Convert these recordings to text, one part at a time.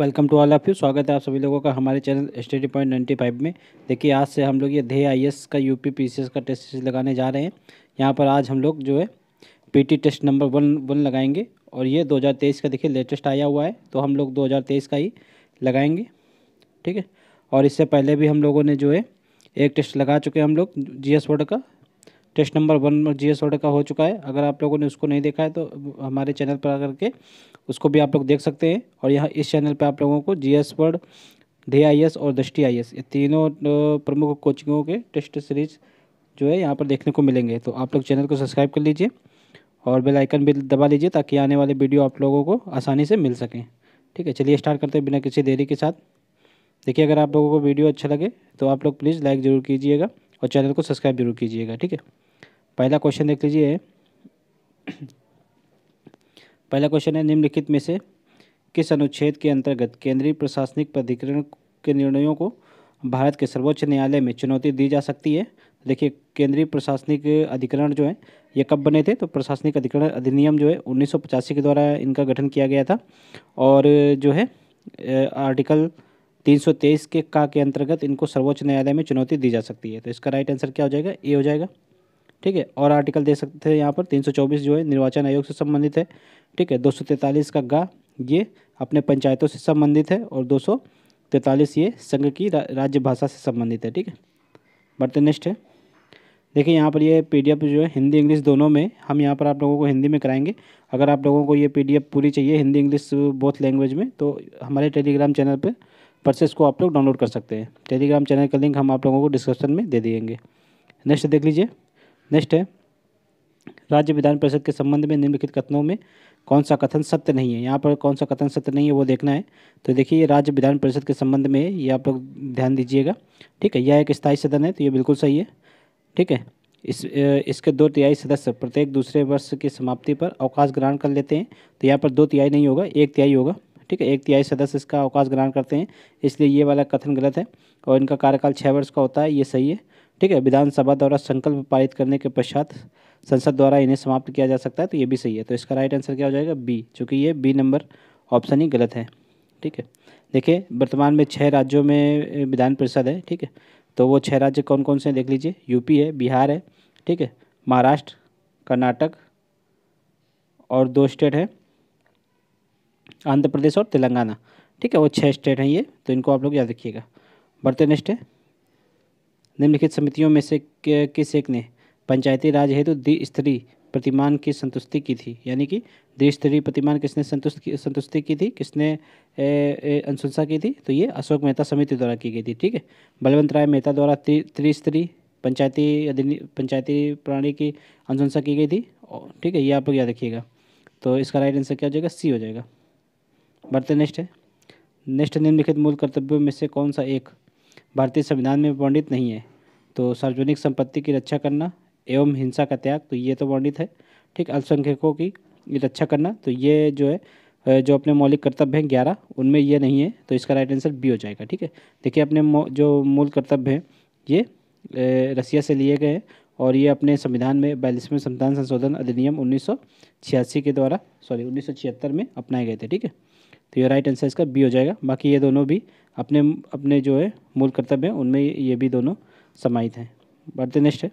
welcome to all of you स्वागत है आप सभी लोगों का हमारे channel Study Point ninety five में देखिए आज से हम लोग ये धे आई एस का U P P C S का टेस्ट सीरीज लगाने जा रहे हैं यहाँ पर आज हम लोग जो है P T test number one one लगाएंगे और ये दो हज़ार तेईस का देखिए लेटेस्ट आया हुआ है तो हम लोग दो हज़ार तेईस का ही लगाएंगे ठीक है और इससे पहले भी हम लोगों ने जो है एक टेस्ट लगा चुके हैं हम लोग जी एस वर्ड का test number one G S का हो चुका है अगर आप लोगों ने उसको नहीं देखा है तो हमारे चैनल पर आकर के उसको भी आप लोग देख सकते हैं और यहाँ इस चैनल पर आप लोगों को जी एस वर्ड धे आई और दृष्टि आई ये तीनों प्रमुख कोचिंगों के टेस्ट सीरीज जो है यहाँ पर देखने को मिलेंगे तो आप लोग चैनल को सब्सक्राइब कर लीजिए और बेल आइकन भी दबा लीजिए ताकि आने वाले वीडियो आप लोगों को आसानी से मिल सकें ठीक है चलिए स्टार्ट करते हैं बिना किसी देरी के साथ देखिए अगर आप लोगों को वीडियो अच्छा लगे तो आप लोग प्लीज़ लाइक ज़रूर कीजिएगा और चैनल को सब्सक्राइब जरूर कीजिएगा ठीक है पहला क्वेश्चन देख लीजिए पहला क्वेश्चन है निम्नलिखित में से किस अनुच्छेद के अंतर्गत केंद्रीय प्रशासनिक प्राधिकरण के निर्णयों को भारत के सर्वोच्च न्यायालय में चुनौती दी जा सकती है देखिए केंद्रीय प्रशासनिक अधिकरण जो है ये कब बने थे तो प्रशासनिक अधिकरण अधिनियम जो है उन्नीस के द्वारा इनका गठन किया गया था और जो है आर्टिकल 323 के का के अंतर्गत इनको सर्वोच्च न्यायालय में चुनौती दी जा सकती है तो इसका राइट आंसर क्या हो जाएगा ए हो जाएगा ठीक है और आर्टिकल दे सकते हैं यहाँ पर 324 जो है निर्वाचन आयोग से संबंधित है ठीक है तैंतालीस का गा ये अपने पंचायतों से संबंधित है और 243 ये संघ की रा, राज्य भाषा से संबंधित है ठीक है बढ़ते नेक्स्ट है देखिए यहाँ पर ये पीडीएफ जो है हिंदी इंग्लिश दोनों में हम यहाँ पर आप लोगों को हिंदी में कराएंगे अगर आप लोगों को ये पीडीएफ पूरी चाहिए हिंदी इंग्लिश बोथ लैंग्वेज में तो हमारे टेलीग्राम चैनल पर परसेस को आप लोग डाउनलोड कर सकते हैं टेलीग्राम चैनल का लिंक हम आप लोगों को डिस्क्रिप्शन में दे देंगे नेक्स्ट देख लीजिए नेक्स्ट है राज्य विधान परिषद के संबंध में निम्नलिखित कथनों में कौन सा कथन सत्य नहीं है यहाँ पर कौन सा कथन सत्य नहीं है वो देखना है तो देखिए राज्य विधान परिषद के संबंध में ये आप लोग ध्यान दीजिएगा ठीक है यह एक स्थायी सदन है तो ये बिल्कुल सही है ठीक है इस इसके दो तिहाई सदस्य प्रत्येक दूसरे वर्ष की समाप्ति पर अवकाश ग्रहण कर लेते हैं तो यहाँ पर दो तिहाई नहीं होगा एक तिहाई होगा ठीक है एक तिहाई सदस्य इसका अवकाश ग्रहण करते हैं इसलिए ये वाला कथन गलत है और इनका कार्यकाल छः वर्ष का होता है ये सही है ठीक है विधानसभा द्वारा संकल्प पारित करने के पश्चात संसद द्वारा इन्हें समाप्त किया जा सकता है तो ये भी सही है तो इसका राइट आंसर क्या हो जाएगा बी चूँकि ये बी नंबर ऑप्शन ही गलत है ठीक है देखिए वर्तमान में छः राज्यों में विधान परिषद है ठीक है तो वो छः राज्य कौन कौन से हैं देख लीजिए यूपी है बिहार है ठीक है महाराष्ट्र कर्नाटक और दो स्टेट हैं आंध्र प्रदेश और तेलंगाना ठीक है वो छः स्टेट हैं ये तो इनको आप लोग याद रखिएगा बढ़ते नेक्स्ट है निम्नलिखित समितियों में से किस एक ने पंचायती राज हेतु तो द्विस्तरीय प्रतिमान की संतुष्टि की थी यानी कि द्विस्तरीय प्रतिमान किसने संतुष्ट की संतुष्टि की थी किसने अनुशंसा की थी तो ये अशोक मेहता समिति द्वारा की गई थी ठीक है बलवंत राय मेहता द्वारा त्रिस्तरीय पंचायती अधिनियम पंचायती प्रणाली की अनुशंसा की गई थी ठीक है ये आप लोग याद रखिएगा तो इसका राइट आंसर क्या हो जाएगा सी हो जाएगा बढ़ते नेक्स्ट है नेक्स्ट निम्नलिखित मूल कर्तव्यों में से कौन सा एक भारतीय संविधान में वर्णित नहीं है तो सार्वजनिक संपत्ति की रक्षा करना एवं हिंसा का त्याग तो ये तो वर्णित है ठीक अल्पसंख्यकों की रक्षा करना तो ये जो है जो अपने मौलिक कर्तव्य हैं ग्यारह उनमें ये नहीं है तो इसका राइट आंसर बी हो जाएगा ठीक है देखिए अपने जो मूल कर्तव्य हैं ये रसिया से लिए गए हैं और ये अपने संविधान में बयालीसवें संविधान संशोधन अधिनियम 1986 के द्वारा सॉरी 1976 में अपनाए गए थे ठीक है तो ये राइट आंसर इसका बी हो जाएगा बाकी ये दोनों भी अपने अपने जो है मूल कर्तव्य हैं उनमें ये भी दोनों समाहित हैं बढ़ते नेक्स्ट है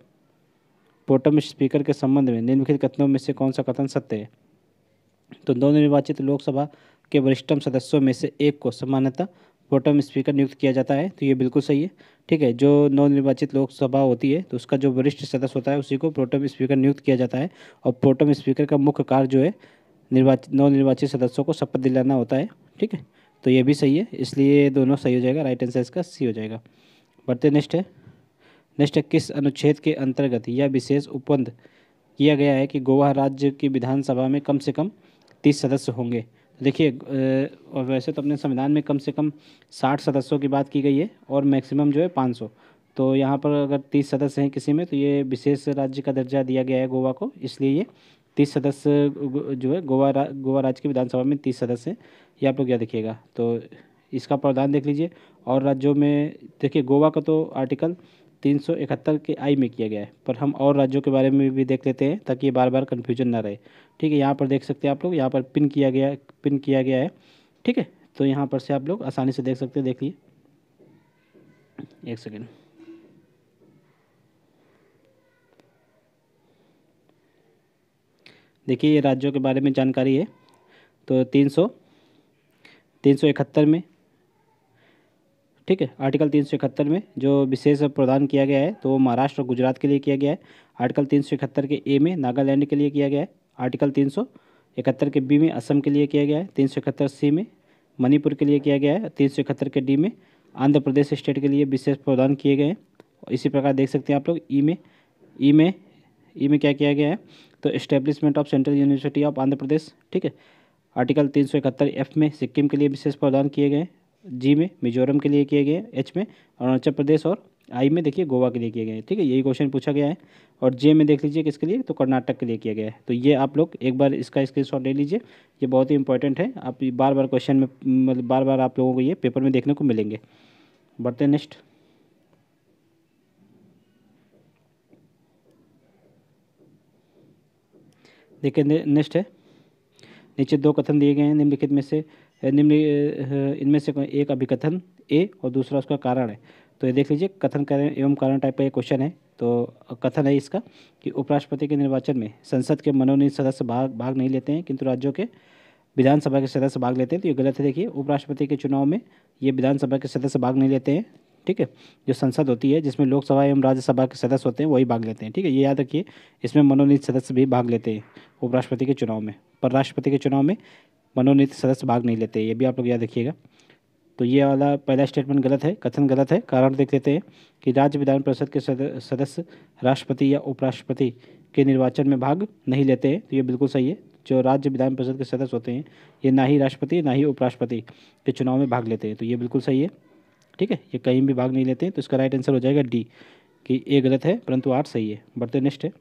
पोटम स्पीकर के संबंध में निम्नलिखित कथनों में से कौन सा कथन सत्य है तो दोनों निर्वाचित लोकसभा के वरिष्ठतम सदस्यों में से एक को सामान्यतः पोटम स्पीकर नियुक्त किया जाता है तो ये बिल्कुल सही है ठीक है जो नवनिर्वाचित लोकसभा होती है तो उसका जो वरिष्ठ सदस्य होता है उसी को प्रोटम स्पीकर नियुक्त किया जाता है और प्रोटम स्पीकर का मुख्य कार्य जो है निर्वाचित नवनिर्वाचित सदस्यों को शपथ दिलाना होता है ठीक है तो ये भी सही है इसलिए दोनों सही हो जाएगा राइट आंसर इसका सी हो जाएगा बढ़ते नेक्स्ट है नेक्स्ट है किस अनुच्छेद के अंतर्गत यह विशेष उपबंध किया गया है कि गोवा राज्य की विधानसभा में कम से कम तीस सदस्य होंगे देखिए और वैसे तो अपने संविधान में कम से कम साठ सदस्यों की बात की गई है और मैक्सिमम जो है पाँच सौ तो यहाँ पर अगर तीस सदस्य हैं किसी में तो ये विशेष राज्य का दर्जा दिया गया है गोवा को इसलिए ये तीस सदस्य जो है गोवा रा, गोवा राज्य की विधानसभा में तीस सदस्य हैं ये आप लोग याद रखिएगा तो इसका प्रावधान देख लीजिए और राज्यों में देखिए गोवा का तो आर्टिकल तीन सौ इकहत्तर के आई में किया गया है पर हम और राज्यों के बारे में भी देख लेते हैं ताकि ये बार बार कन्फ्यूजन ना रहे ठीक है यहाँ पर देख सकते हैं आप लोग यहाँ पर पिन किया गया पिन किया गया है ठीक है तो यहाँ पर से आप लोग आसानी से देख सकते हैं देखिए एक सेकेंड देखिए ये राज्यों के बारे में जानकारी है तो तीन सौ तीन सौ इकहत्तर में ठीक है आर्टिकल तीन सौ इकहत्तर में जो विशेष प्रदान किया गया है तो वो महाराष्ट्र और गुजरात के लिए किया गया है आर्टिकल तीन सौ इकहत्तर के ए में नागालैंड के लिए किया गया है आर्टिकल तीन सौ इकहत्तर के बी में असम के लिए किया गया है तीन सौ इकहत्तर सी में मणिपुर के लिए किया गया है तीन सौ इकहत्तर के डी में आंध्र प्रदेश स्टेट के लिए विशेष प्रदान किए गए हैं इसी प्रकार देख सकते हैं आप लोग ई में ई में ई में क्या किया गया है तो establishment of central university of Andhra Pradesh ठीक है आर्टिकल तीन सौ इकहत्तर एफ में सिक्किम के लिए विशेष प्रदान किए गए जी में मिजोरम के लिए किए गए एच में अरुणाचल प्रदेश और आई में देखिए गोवा के लिए किए गए ठीक है यही क्वेश्चन पूछा गया है और जे में देख लीजिए किसके लिए तो कर्नाटक के लिए किया गया है तो ये आप लोग एक बार इसका स्क्रीनशॉट ले लीजिए ये बहुत ही इंपॉर्टेंट है आप बार बार क्वेश्चन में मतलब बार बार आप लोगों को ये पेपर में देखने को मिलेंगे बढ़ते हैं नेक्स्ट देखिए नेक्स्ट है नीचे दो कथन दिए गए हैं निम्नलिखित में से निम्न इनमें से एक अभिकथन ए और दूसरा उसका कारण है तो ये देख लीजिए कथन करें एवं कारण टाइप का एक क्वेश्चन है तो कथन है इसका कि उपराष्ट्रपति के निर्वाचन में संसद के मनोनीत सदस्य भाग भाग नहीं लेते हैं किंतु राज्यों के विधानसभा के सदस्य भाग लेते हैं तो ये गलत है देखिए उपराष्ट्रपति के चुनाव में ये विधानसभा के सदस्य भाग नहीं लेते हैं ठीक है जो संसद होती है जिसमें लोकसभा एवं राज्यसभा के सदस्य होते हैं वही भाग लेते हैं ठीक है ये याद रखिए इसमें मनोनीत सदस्य भी भाग लेते हैं उपराष्ट्रपति के चुनाव में पर राष्ट्रपति के चुनाव में मनोनीत सदस्य भाग नहीं लेते ये भी आप लोग याद रखिएगा तो ये वाला पहला स्टेटमेंट गलत है कथन गलत है कारण देख लेते हैं कि राज्य विधान परिषद के सदस्य राष्ट्रपति या उपराष्ट्रपति के निर्वाचन में भाग नहीं लेते हैं तो ये बिल्कुल सही है जो राज्य विधान परिषद के सदस्य होते हैं ये ना ही राष्ट्रपति ना ही उपराष्ट्रपति के चुनाव में भाग लेते हैं तो ये बिल्कुल सही है ठीक है ये कहीं भी भाग नहीं लेते हैं तो इसका राइट आंसर हो जाएगा डी कि ए गलत है परंतु आठ सही है बढ़ते नेक्स्ट है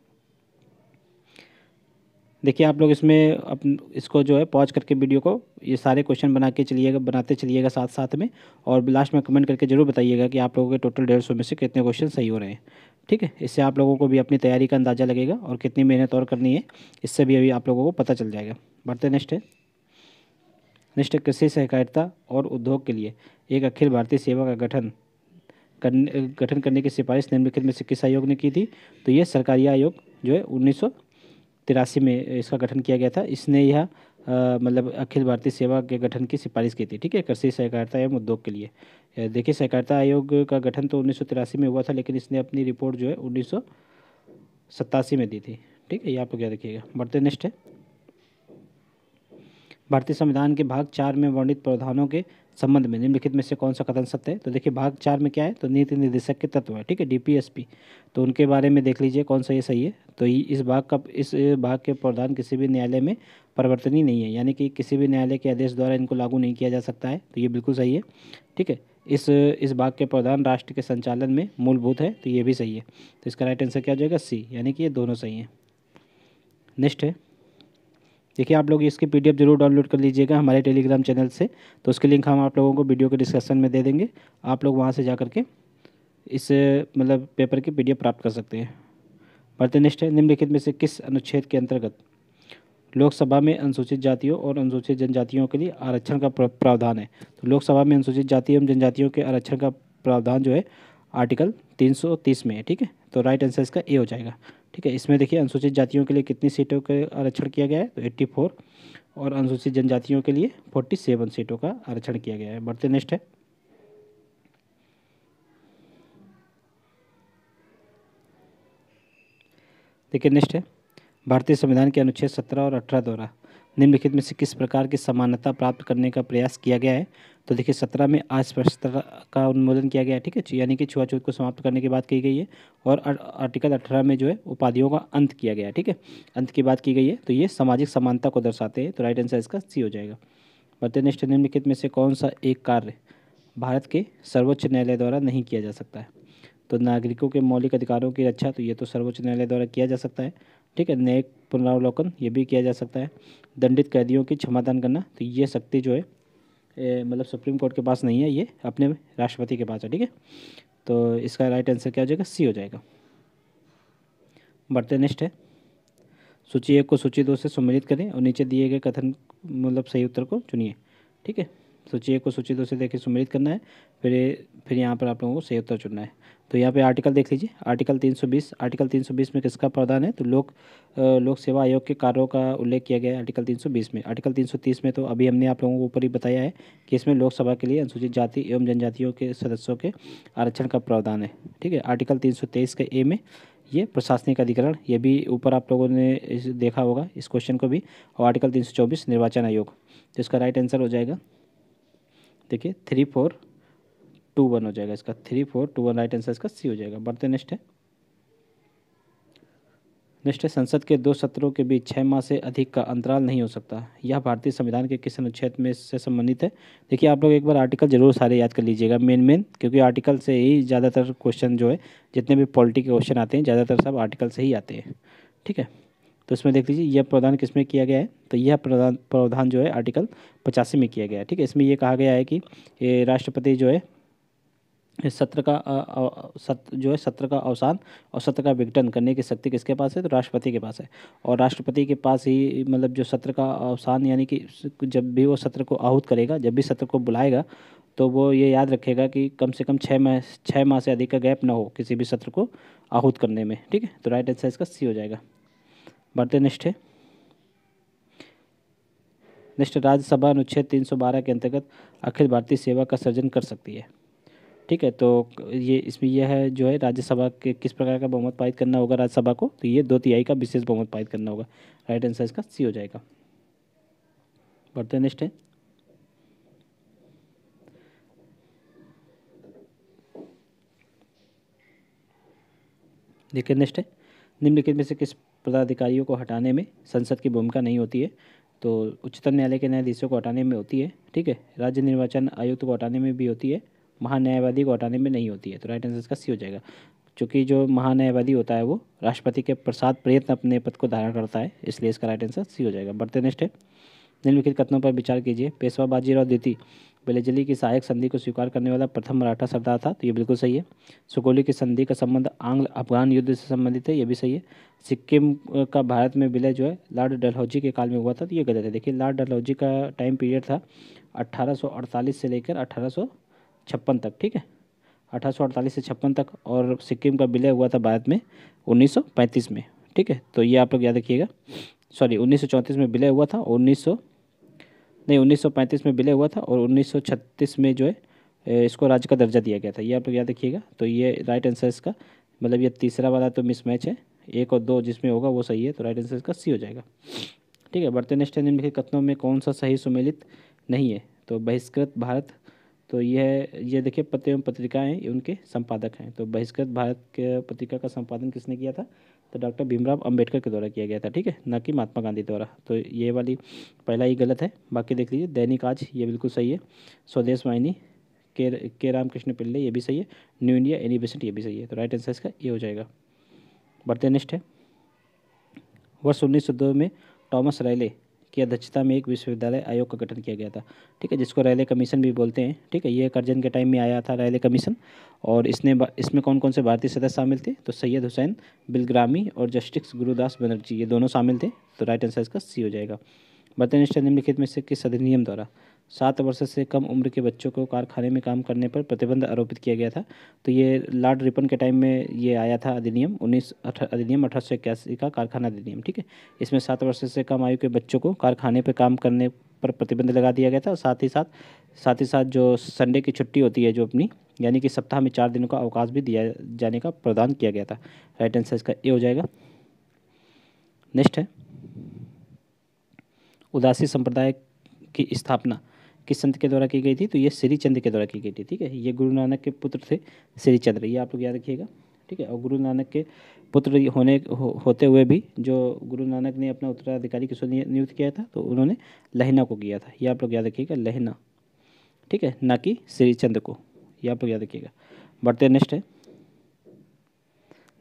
देखिए आप लोग इसमें अप इसको जो है पॉज करके वीडियो को ये सारे क्वेश्चन बना के चलिएगा बनाते चलिएगा साथ साथ में और लास्ट में कमेंट करके ज़रूर बताइएगा कि आप लोगों के टोटल डेढ़ सौ में से कितने क्वेश्चन सही हो रहे हैं ठीक है इससे आप लोगों को भी अपनी तैयारी का अंदाज़ा लगेगा और कितनी मेहनत और करनी है इससे भी अभी आप लोगों को पता चल जाएगा बढ़ते नेक्स्ट है निष्ठ कृषि सहकारिता और उद्योग के लिए एक अखिल भारतीय सेवा का गठन करने गठन करने की सिफारिश निम्नलिखित में से किस आयोग ने की थी तो यह सरकारी आयोग जो है उन्नीस तिरासी में इसका गठन किया गया था इसने यह मतलब अखिल भारतीय सेवा के गठन की सिफारिश की थी ठीक है कृषि सहकारिता एवं उद्योग के लिए देखिए सहकारिता आयोग का गठन तो उन्नीस में हुआ था लेकिन इसने अपनी रिपोर्ट जो है उन्नीस में दी थी ठीक है ये पर क्या देखिएगा रखिएगा बढ़ते नेक्स्ट है भारतीय संविधान के भाग चार में वर्णित प्रावधानों के संबंध में निम्नलिखित में से कौन सा कथन सत्य है तो देखिए भाग चार में क्या है तो नीति निर्देशक के तत्व है ठीक है डीपीएसपी तो उनके बारे में देख लीजिए कौन सा ये सही है तो इस भाग का इस भाग के प्रावधान किसी भी न्यायालय में परिवर्तनीय नहीं है यानी कि किसी भी न्यायालय के आदेश द्वारा इनको लागू नहीं किया जा सकता है तो ये बिल्कुल सही है ठीक है इस इस भाग के प्रावधान राष्ट्र के संचालन में मूलभूत है तो ये भी सही है तो इसका राइट आंसर क्या हो जाएगा सी यानी कि ये दोनों सही हैं नेक्स्ट है देखिए आप लोग इसकी पीडीएफ जरूर डाउनलोड कर लीजिएगा हमारे टेलीग्राम चैनल से तो उसके लिंक हम आप लोगों को वीडियो के डिस्क्रिप्शन में दे देंगे आप लोग वहाँ से जा के इस मतलब पेपर की पीडीएफ प्राप्त कर सकते हैं बढ़ते नेक्स्ट है निम्नलिखित में से किस अनुच्छेद के अंतर्गत लोकसभा में अनुसूचित जातियों और अनुसूचित जनजातियों के लिए आरक्षण का प्रावधान है तो लोकसभा में अनुसूचित जाति एवं जनजातियों के आरक्षण का प्रावधान जो है आर्टिकल 330 में है ठीक है तो राइट आंसर इसका ए हो जाएगा ठीक है इसमें देखिए अनुसूचित जातियों के लिए कितनी सीटों का आरक्षण किया गया है तो एट्टी फोर और अनुसूचित जनजातियों के लिए फोर्टी सेवन सीटों का आरक्षण किया गया है बढ़ते नेक्स्ट है देखिए नेक्स्ट है भारतीय संविधान के अनुच्छेद सत्रह और अठारह द्वारा निम्नलिखित में से किस प्रकार की समानता प्राप्त करने का प्रयास किया गया है तो देखिए सत्रह में अस्पष्टता का उन्मूलन किया गया है ठीक है यानी कि छुआछूत को समाप्त करने की बात की गई है और आर्टिकल अठारह में जो है उपाधियों का अंत किया गया है ठीक है अंत की बात की गई है तो ये सामाजिक समानता को दर्शाते हैं तो राइट आंसर इसका सी हो जाएगा प्रत्यनिष्ठ निम्नलिखित में से कौन सा एक कार्य भारत के सर्वोच्च न्यायालय द्वारा नहीं किया जा सकता है तो नागरिकों के मौलिक अधिकारों की रक्षा तो ये तो सर्वोच्च न्यायालय द्वारा किया जा सकता है ठीक है न्यायिक पुनरावलोकन ये भी किया जा सकता है दंडित कैदियों की क्षमादान करना तो ये शक्ति जो है मतलब सुप्रीम कोर्ट के पास नहीं है ये अपने राष्ट्रपति के पास है ठीक है तो इसका राइट आंसर क्या हो जाएगा सी हो जाएगा बढ़ते नेक्स्ट है सूची एक को सूची दो से सम्मिलित करें और नीचे दिए गए कथन मतलब सही उत्तर को चुनिए ठीक है सूची एक को सूची दो से देखिए सम्मिलित करना है फिर फिर यहाँ पर आप लोगों को सही उत्तर चुनना है तो यहाँ पे आर्टिकल देख लीजिए आर्टिकल 320 आर्टिकल 320 में किसका प्रावधान है तो लोक लोक सेवा आयोग के कार्यों का उल्लेख किया गया है आर्टिकल 320 में आर्टिकल 330 में तो अभी हमने आप लोगों को ऊपर ही बताया है कि इसमें लोकसभा के लिए अनुसूचित जाति एवं जनजातियों के सदस्यों के आरक्षण का प्रावधान है ठीक है आर्टिकल तीन के ए में ये प्रशासनिक अधिकरण ये भी ऊपर आप लोगों ने देखा होगा इस क्वेश्चन को भी और आर्टिकल तीन निर्वाचन आयोग तो इसका राइट आंसर हो जाएगा देखिए थ्री फोर टू वन हो जाएगा इसका three four two one right answer इसका सी हो जाएगा बढ़ते नेक्स्ट है नेक्स्ट है संसद के दो सत्रों के बीच छः माह से अधिक का अंतराल नहीं हो सकता यह भारतीय संविधान के किस अनुच्छेद में से संबंधित है देखिए आप लोग एक बार आर्टिकल जरूर सारे याद कर लीजिएगा मेन मेन क्योंकि आर्टिकल से ही ज़्यादातर क्वेश्चन जो है जितने भी पॉलिटी के क्वेश्चन आते हैं ज़्यादातर सब आर्टिकल से ही आते हैं ठीक है तो इसमें देख लीजिए यह प्रावधान किस में किया गया है तो यह प्रावधान जो है आर्टिकल पचासी में किया गया है ठीक है इसमें यह कहा गया है कि राष्ट्रपति जो है इस सत्र का सत्र जो है सत्र का अवसान और सत्र का विघटन करने की शक्ति किसके पास है तो राष्ट्रपति के पास है और राष्ट्रपति के पास ही मतलब जो सत्र का अवसान यानी कि जब भी वो सत्र को आहूत करेगा जब भी सत्र को बुलाएगा तो वो ये याद रखेगा कि कम से कम छः माह छः माह से अधिक का गैप ना हो किसी भी सत्र को आहूत करने में ठीक है तो राइट आंसर इसका सी हो जाएगा बढ़ते नेक्स्ट है नेक्स्ट राज्यसभा अनुच्छेद तीन के अंतर्गत अखिल भारतीय सेवा का सृजन कर सकती है ठीक है तो ये इसमें यह है जो है राज्यसभा के किस प्रकार का बहुमत पारित करना होगा राज्यसभा को तो ये दो तिहाई का विशेष बहुमत पारित करना होगा राइट आंसर इसका सी हो जाएगा बढ़ते नेक्स्ट है देखिए नेक्स्ट है निम्नलिखित में से किस पदाधिकारियों को हटाने में संसद की भूमिका नहीं होती है तो उच्चतम न्यायालय के न्यायाधीशों को हटाने में होती है ठीक है राज्य निर्वाचन आयुक्त को हटाने में भी होती है महान्यायवादी को हटाने में नहीं होती है तो राइट आंसर इसका सी हो जाएगा चूँकि जो महान्यायवादी होता है वो राष्ट्रपति के प्रसाद प्रयत्न अपने पद को धारण करता है इसलिए इसका राइट आंसर सी हो जाएगा बढ़ते नेक्स्ट है निम्नलिखित कथनों पर विचार कीजिए पेशवा बाजीराव द्वितीय बिलेजली की सहायक संधि को स्वीकार करने वाला प्रथम मराठा सरदार था तो ये बिल्कुल सही है सुकोली की संधि का संबंध आंग्ल अफगान युद्ध से संबंधित है ये भी सही है सिक्किम का भारत में विलय जो है लॉर्ड डलहौजी के काल में हुआ था तो ये गलत है देखिए लॉर्ड डलहौजी का टाइम पीरियड था 1848 से लेकर अठारह छप्पन तक ठीक है अठारह से छप्पन तक और सिक्किम का विलय हुआ था भारत में 1935 में ठीक है तो ये आप लोग याद रखिएगा सॉरी 1934 में विलय हुआ था उन्नीस 1900 नहीं 1935 में विलय हुआ था और 1936 में जो है इसको राज्य का दर्जा दिया गया था ये आप लोग याद रखिएगा तो ये राइट आंसर इसका मतलब ये तीसरा वाला तो मिसमैच है एक और दो जिसमें होगा वो सही है तो राइट आंसर इसका सी हो जाएगा ठीक है बढ़ते नेक्स्ट निम्नलिखित कथनों में कौन सा सही सुमेलित नहीं है तो बहिष्कृत भारत तो यह ये देखिए पत्र एवं पत्रिकाएँ उनके संपादक हैं तो बहिष्कृत भारत के पत्रिका का संपादन किसने किया था तो डॉक्टर भीमराव अंबेडकर के द्वारा किया गया था ठीक है ना कि महात्मा गांधी द्वारा तो ये वाली पहला ही गलत है बाकी देख लीजिए दैनिक आज ये बिल्कुल सही है स्वदेश वाहिनी के के रामकृष्ण पिल्ले ये भी सही है न्यू इंडिया यूनिवर्सिटी ये भी सही है तो राइट आंसर इसका ये हो जाएगा बढ़ते नेक्स्ट है वर्ष उन्नीस में टॉमस रैले की अध्यक्षता में एक विश्वविद्यालय आयोग का गठन किया गया था ठीक है जिसको रैले कमीशन भी बोलते हैं ठीक है ये करजन के टाइम में आया था रैले कमीशन और इसने इसमें कौन कौन से भारतीय सदस्य शामिल थे तो सैयद हुसैन बिलग्रामी और जस्टिस गुरुदास बनर्जी ये दोनों शामिल थे तो राइट आंसर इसका सी हो जाएगा बर्तन निष्ठा निम्नलिखित में से किस अधिनियम द्वारा सात वर्ष से कम उम्र के बच्चों को कारखाने में काम करने पर प्रतिबंध आरोपित किया गया था तो ये लॉर्ड रिपन के टाइम में ये आया था अधिनियम उन्नीस अधिनियम अठारह का कारखाना अधिनियम ठीक है इसमें सात वर्ष से कम आयु के बच्चों को कारखाने पर काम करने पर प्रतिबंध लगा दिया गया था और साथ ही साथ साथ ही साथ जो संडे की छुट्टी होती है जो अपनी यानी कि सप्ताह में चार दिनों का अवकाश भी दिया जाने का प्रदान किया गया था राइट आंसर इसका ए हो जाएगा नेक्स्ट है उदासी संप्रदाय की स्थापना किस संत के द्वारा की गई थी तो ये श्री चंद्र के द्वारा की गई थी ठीक है ये गुरु नानक के पुत्र थे श्री चंद्र ये आप लोग याद रखिएगा ठीक है और गुरु नानक के पुत्र होने हो, होते हुए भी जो गुरु नानक ने अपना उत्तराधिकारी किसको नियुक्त किया था तो उन्होंने लहना को किया था ये आप लोग याद रखिएगा लहना ठीक है ना कि श्री चंद्र को ये आप लोग याद रखिएगा बढ़ते नेक्स्ट है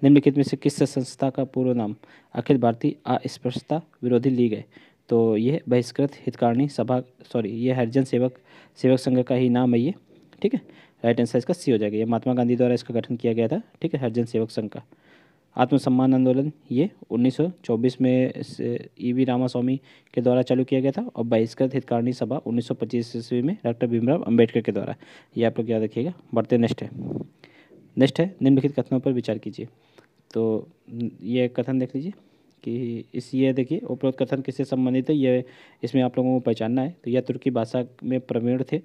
निम्नलिखित में से किस संस्था का पूर्व नाम अखिल भारतीय अस्पृश्यता विरोधी लीग है तो यह बहिष्कृत हितकारिणी सभा सॉरी ये हरिजन सेवक सेवक संघ का ही नाम है ये ठीक है राइट आंसर इसका सी हो जाएगा ये महात्मा गांधी द्वारा इसका गठन किया गया था ठीक है हरिजन सेवक संघ का आत्मसम्मान आंदोलन ये 1924 में ई वी e रामास्वामी के द्वारा चालू किया गया था और बहिष्कृत हितकारिणी सभा 1925 ईस्वी में डॉक्टर भीमराव अंबेडकर के द्वारा ये आप लोग याद रखिएगा बढ़ते नेक्स्ट है नेक्स्ट है निम्नलिखित कथनों पर विचार कीजिए तो ये कथन देख लीजिए कि इस ये देखिए उपरोक्त कथन किससे संबंधित है ये इसमें आप लोगों को पहचानना है तो यह तुर्की भाषा में प्रवीण थे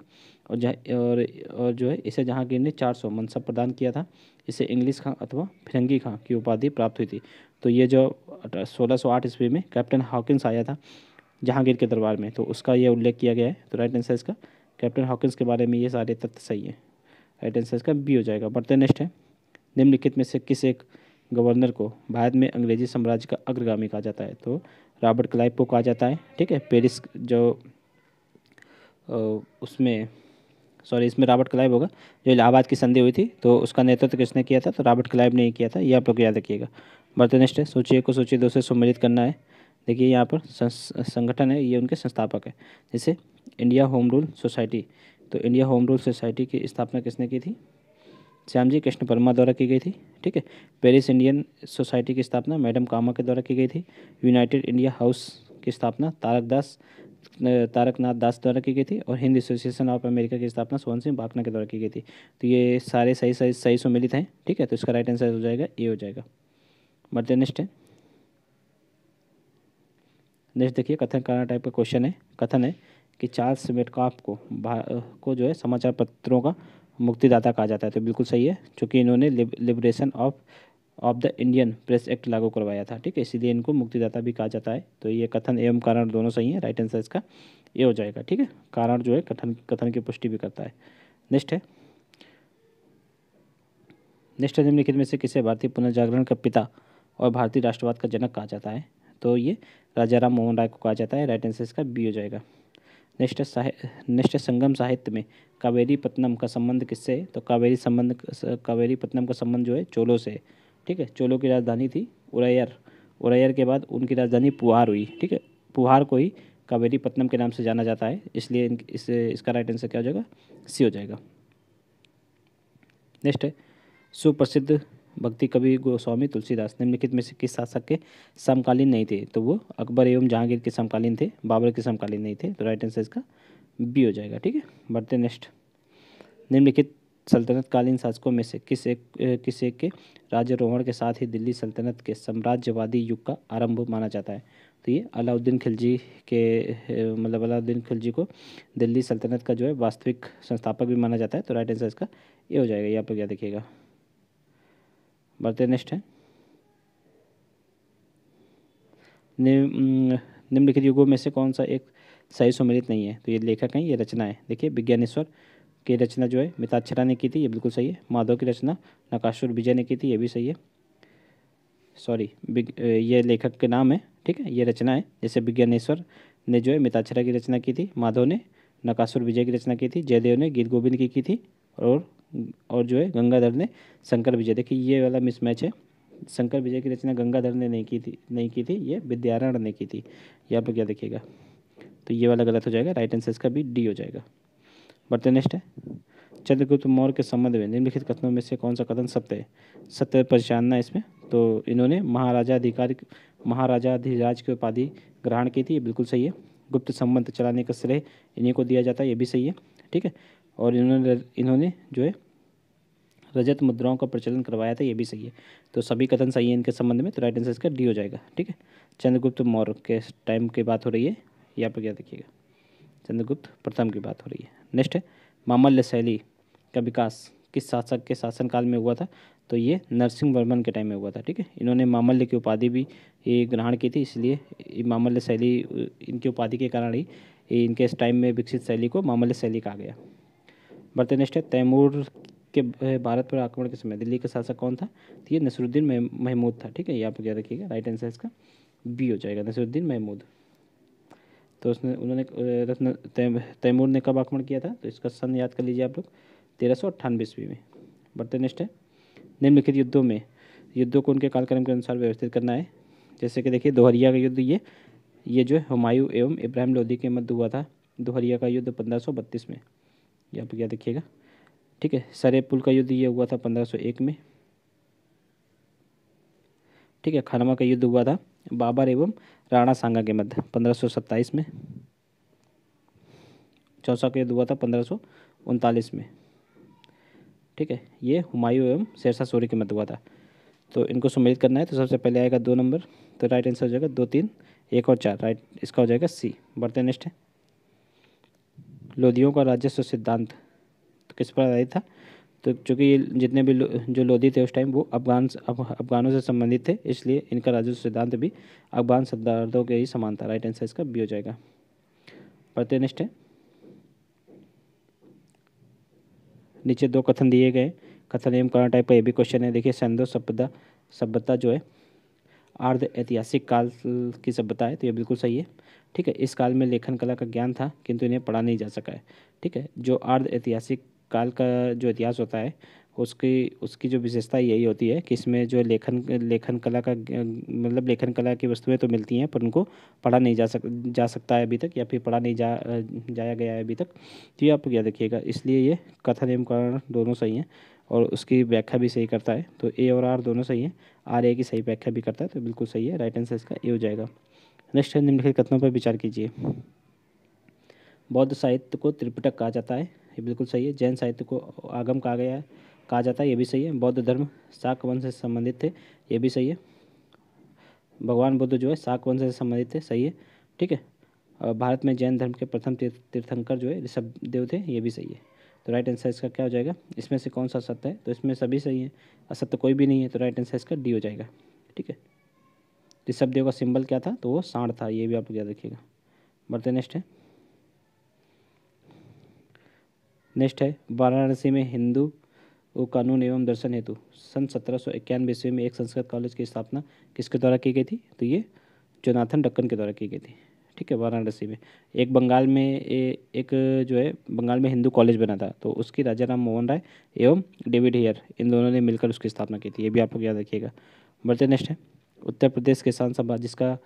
और जहाँ और और जो है इसे जहांगीर ने चार सौ मनसब प्रदान किया था इसे इंग्लिश खां अथवा फिरंगी खां की उपाधि प्राप्त हुई थी तो ये जो सोलह सौ आठ ईस्वी में कैप्टन हॉकिंस आया था जहांगीर के दरबार में तो उसका यह उल्लेख किया गया है तो राइट आंसर इसका कैप्टन हॉकिंस के बारे में ये सारे तथ्य सही है राइट आंसर इसका बी हो जाएगा बढ़ते नेक्स्ट है निम्नलिखित में से किस एक गवर्नर को भारत में अंग्रेजी साम्राज्य का अग्रगामी कहा जाता है तो रॉबर्ट क्लाइव को कहा जाता है ठीक है पेरिस जो उसमें सॉरी इसमें रॉबर्ट क्लाइव होगा जो इलाहाबाद की संधि हुई थी तो उसका नेतृत्व तो किसने किया था तो रॉबर्ट क्लाइव ने ही किया था ये आप लोग याद रखिएगा बर्तनिष्ठ है सोचिए को सोचिए दो से सम्मिलित करना है देखिए यहाँ पर संगठन है ये उनके संस्थापक है जैसे इंडिया होम रूल सोसाइटी तो इंडिया होम रूल सोसाइटी की स्थापना किसने की थी श्याम जी कृष्ण वर्मा द्वारा की गई थी ठीक है पेरिस इंडियन सोसाइटी की स्थापना मैडम कामा के द्वारा की गई थी यूनाइटेड इंडिया हाउस की स्थापना तारक दास तारकनाथ दास द्वारा की गई थी और हिंद एसोसिएशन ऑफ अमेरिका की स्थापना सोहन सिंह बाखना के द्वारा की गई थी तो ये सारे सही सही सही सम्मिलित हैं ठीक है तो इसका राइट आंसर हो जाएगा ए हो जाएगा बढ़ते नेक्स्ट है नेक्स्ट देखिए कथन कला टाइप का क्वेश्चन है कथन है कि चार्ल्स मेटकाफ को को जो है समाचार पत्रों का मुक्तिदाता कहा जाता है तो बिल्कुल सही है क्योंकि इन्होंने liberation of of the Indian press act लागू करवाया था ठीक है इसीलिए इनको मुक्तिदाता भी कहा जाता है तो ये कथन एवं कारण दोनों सही है राइट आंसर इसका ये हो जाएगा ठीक है कारण जो है कथन कथन की पुष्टि भी करता है नेक्स्ट है नेक्स्ट है निम्नलिखित में से किसे भारतीय पुनर्जागरण का पिता और भारतीय राष्ट्रवाद का जनक कहा जाता है तो ये राजा राम मोहन राय को कहा जाता है राइट आंसर इसका बी हो जाएगा नेक्स्ट नेक्स्ट संगम साहित्य में कावेरी पत्नम का संबंध किससे है तो कावेरी संबंध कावेरी पत्नम का संबंध जो है चोलों से है ठीक है चोलों की राजधानी थी उरैयर उरैयर के बाद उनकी राजधानी पुहार हुई ठीक है पुहार को ही कावेरी पत्नम के नाम से जाना जाता है इसलिए इस इसका राइट आंसर क्या हो जाएगा सी हो जाएगा नेक्स्ट है सुप्रसिद्ध भक्ति कवि गोस्वामी तुलसीदास निम्नलिखित में से किस शासक के समकालीन नहीं थे तो वो अकबर एवं जहांगीर के समकालीन थे बाबर के समकालीन नहीं थे तो राइट आंसर इसका बी हो जाएगा ठीक है बढ़ते नेक्स्ट निम्नलिखित सल्तनतकालीन शासकों में से किस एक किस एक के राज्यरोहण के साथ ही दिल्ली सल्तनत के साम्राज्यवादी युग का आरंभ माना जाता है तो ये अलाउद्दीन खिलजी के मतलब अलाउद्दीन खिलजी को दिल्ली सल्तनत का जो है वास्तविक संस्थापक भी माना जाता है तो राइट आंसर इसका ये हो जाएगा यहाँ पर क्या देखिएगा बढ़ते नेक्स्ट है निम, निम्नलिखित युगों में से कौन सा एक सही सम्मिलित नहीं है तो ये लेखक हैं ये रचना है देखिए विज्ञानेश्वर की रचना जो है मिताक्षरा ने की थी ये बिल्कुल सही है माधव की रचना नकाशुर विजय ने की थी ये भी सही है सॉरी ये लेखक के नाम है ठीक है ये रचना है जैसे विज्ञानेश्वर ने जो है मिताक्षरा की रचना की थी माधव ने नकासुर विजय की रचना की थी जयदेव ने गीत गोविंद की की थी और और जो है गंगाधर ने शंकर विजय देखिए ये वाला मिसमैच है शंकर विजय की रचना गंगाधर ने नहीं की थी नहीं की थी ये विद्यारण ने की थी यहाँ पर क्या देखिएगा तो ये वाला गलत हो जाएगा राइट आंसर इसका भी डी हो जाएगा बढ़ते नेक्स्ट है चंद्रगुप्त मौर्य के संबंध में निम्नलिखित कथनों में से कौन सा कथन सत्य है सत्य पहचानना इसमें तो इन्होंने महाराजा अधिकार महाराजा अधिराज की उपाधि ग्रहण की थी ये बिल्कुल सही है गुप्त संबंध चलाने का श्रेय इन्हीं को दिया जाता है ये भी सही है ठीक है और इन्होंने इन्होंने जो है रजत मुद्राओं का प्रचलन करवाया था ये भी सही है तो सभी कथन सही है इनके संबंध में तो राइट आंसर इसका डी हो जाएगा ठीक है चंद्रगुप्त मौर्य के टाइम की बात हो रही है यहाँ पर क्या देखिएगा चंद्रगुप्त प्रथम की बात हो रही है नेक्स्ट है मामल्य शैली का विकास किस शासक के शासनकाल में हुआ था तो ये नरसिंह वर्मन के टाइम में हुआ था ठीक है इन्होंने मामल्य की उपाधि भी ये ग्रहण की थी इसलिए मामल्य शैली इनकी उपाधि के कारण ही इनके इस टाइम में विकसित शैली को मामल्य शैली कहा गया बढ़ते नेक्स्ट है तैमूर के भारत पर आक्रमण के समय दिल्ली का शासक कौन था तो ये नसरुद्दीन महमूद था ठीक है ये आप याद रखिएगा राइट आंसर इसका बी हो जाएगा नसरुद्दीन महमूद तो उसने उन्होंने रत्न तैमूर ने कब आक्रमण किया था तो इसका सन याद कर लीजिए आप लोग तेरह सौ अट्ठानवे ईस्वी में बढ़ते नेक्स्ट है निम्नलिखित युद्धों में युद्धों को उनके कार्यक्रम के अनुसार व्यवस्थित करना है जैसे कि देखिए दोहरिया का युद्ध ये ये जो है हुमायूं एवं इब्राहिम लोधी के मध्य हुआ था दोहरिया का युद्ध पंद्रह में ये आप क्या देखिएगा ठीक है सरे पुल का युद्ध ये हुआ था 1501 में ठीक है खानवा का युद्ध हुआ था बाबर एवं राणा सांगा के मध्य 1527 में चौसा का युद्ध हुआ था पंद्रह में ठीक है ये हुमायूं एवं शेरशाह सूरी के मध्य हुआ था तो इनको सम्मिलित करना है तो सबसे पहले आएगा दो नंबर तो राइट आंसर हो जाएगा दो तीन एक और चार राइट इसका हो जाएगा सी बढ़ते नेक्स्ट है लोधियों का राजस्व सिद्धांत तो किस पर आधारित था तो चूँकि जितने भी लो, जो लोधी थे उस टाइम वो अफगान अफ, अफगानों से संबंधित थे इसलिए इनका राजस्व सिद्धांत भी अफगान सिद्धार्थों के ही समान था राइट आंसर इसका बी हो जाएगा प्रत्यनिष्ठ है नीचे दो कथन दिए गए कथन एवं करण टाइप का ये भी क्वेश्चन है देखिए संधो सभ्यता सभ्यता जो है अर्ध ऐतिहासिक काल की सभ्यता है तो ये बिल्कुल सही है ठीक है इस काल में लेखन कला का ज्ञान था किंतु इन्हें पढ़ा नहीं जा सका है ठीक है जो अर्ध ऐतिहासिक काल का जो इतिहास होता है उसकी उसकी जो विशेषता यही होती है कि इसमें जो लेखन लेखन कला का मतलब लेखन कला की वस्तुएं तो मिलती हैं पर उनको पढ़ा नहीं जा सक जा सकता है अभी तक या फिर पढ़ा नहीं जा जाया गया है अभी तक तो ये आप क्या देखिएगा इसलिए ये कथन एवं कारण दोनों सही हैं और उसकी व्याख्या भी सही करता है तो ए और आर दोनों सही हैं आर ए की सही व्याख्या भी करता है तो बिल्कुल सही है राइट आंसर इसका ए हो जाएगा नेक्स्ट है निम्नलिखित कथनों पर विचार कीजिए बौद्ध साहित्य को त्रिपिटक कहा जाता है ये बिल्कुल सही है जैन साहित्य को आगम कहा गया कहा जाता है ये भी सही है बौद्ध धर्म शाक वंश से संबंधित थे ये भी सही है भगवान बुद्ध जो है शाक वंश से संबंधित थे सही है ठीक है और भारत में जैन धर्म के प्रथम तीर्थ तीर्थंकर जो है ऋषभ देव थे ये भी सही है तो राइट आंसर इसका क्या हो जाएगा इसमें से कौन सा सत्य है तो इसमें सभी सही है असत्य कोई भी नहीं है तो राइट आंसर इसका डी हो जाएगा ठीक है देव का सिंबल क्या था तो वो सांड था ये भी आप याद रखिएगा बढ़ते नेक्स्ट है नेक्स्ट है वाराणसी में हिंदू वो कानून एवं दर्शन हेतु सन सत्रह सौ इक्यानवे ईस्वी में एक संस्कृत कॉलेज की स्थापना किसके द्वारा की गई थी तो ये जोनाथन डक्कन के द्वारा की गई थी ठीक है वाराणसी में एक बंगाल में ए, एक जो है बंगाल में हिंदू कॉलेज बना था तो उसकी राजा राम मोहन राय एवं डेविड हेयर इन दोनों ने मिलकर उसकी स्थापना की थी ये भी आप लोग याद रखिएगा बढ़ते नेक्स्ट है उत्तर प्रदेश किसान सभा जिसका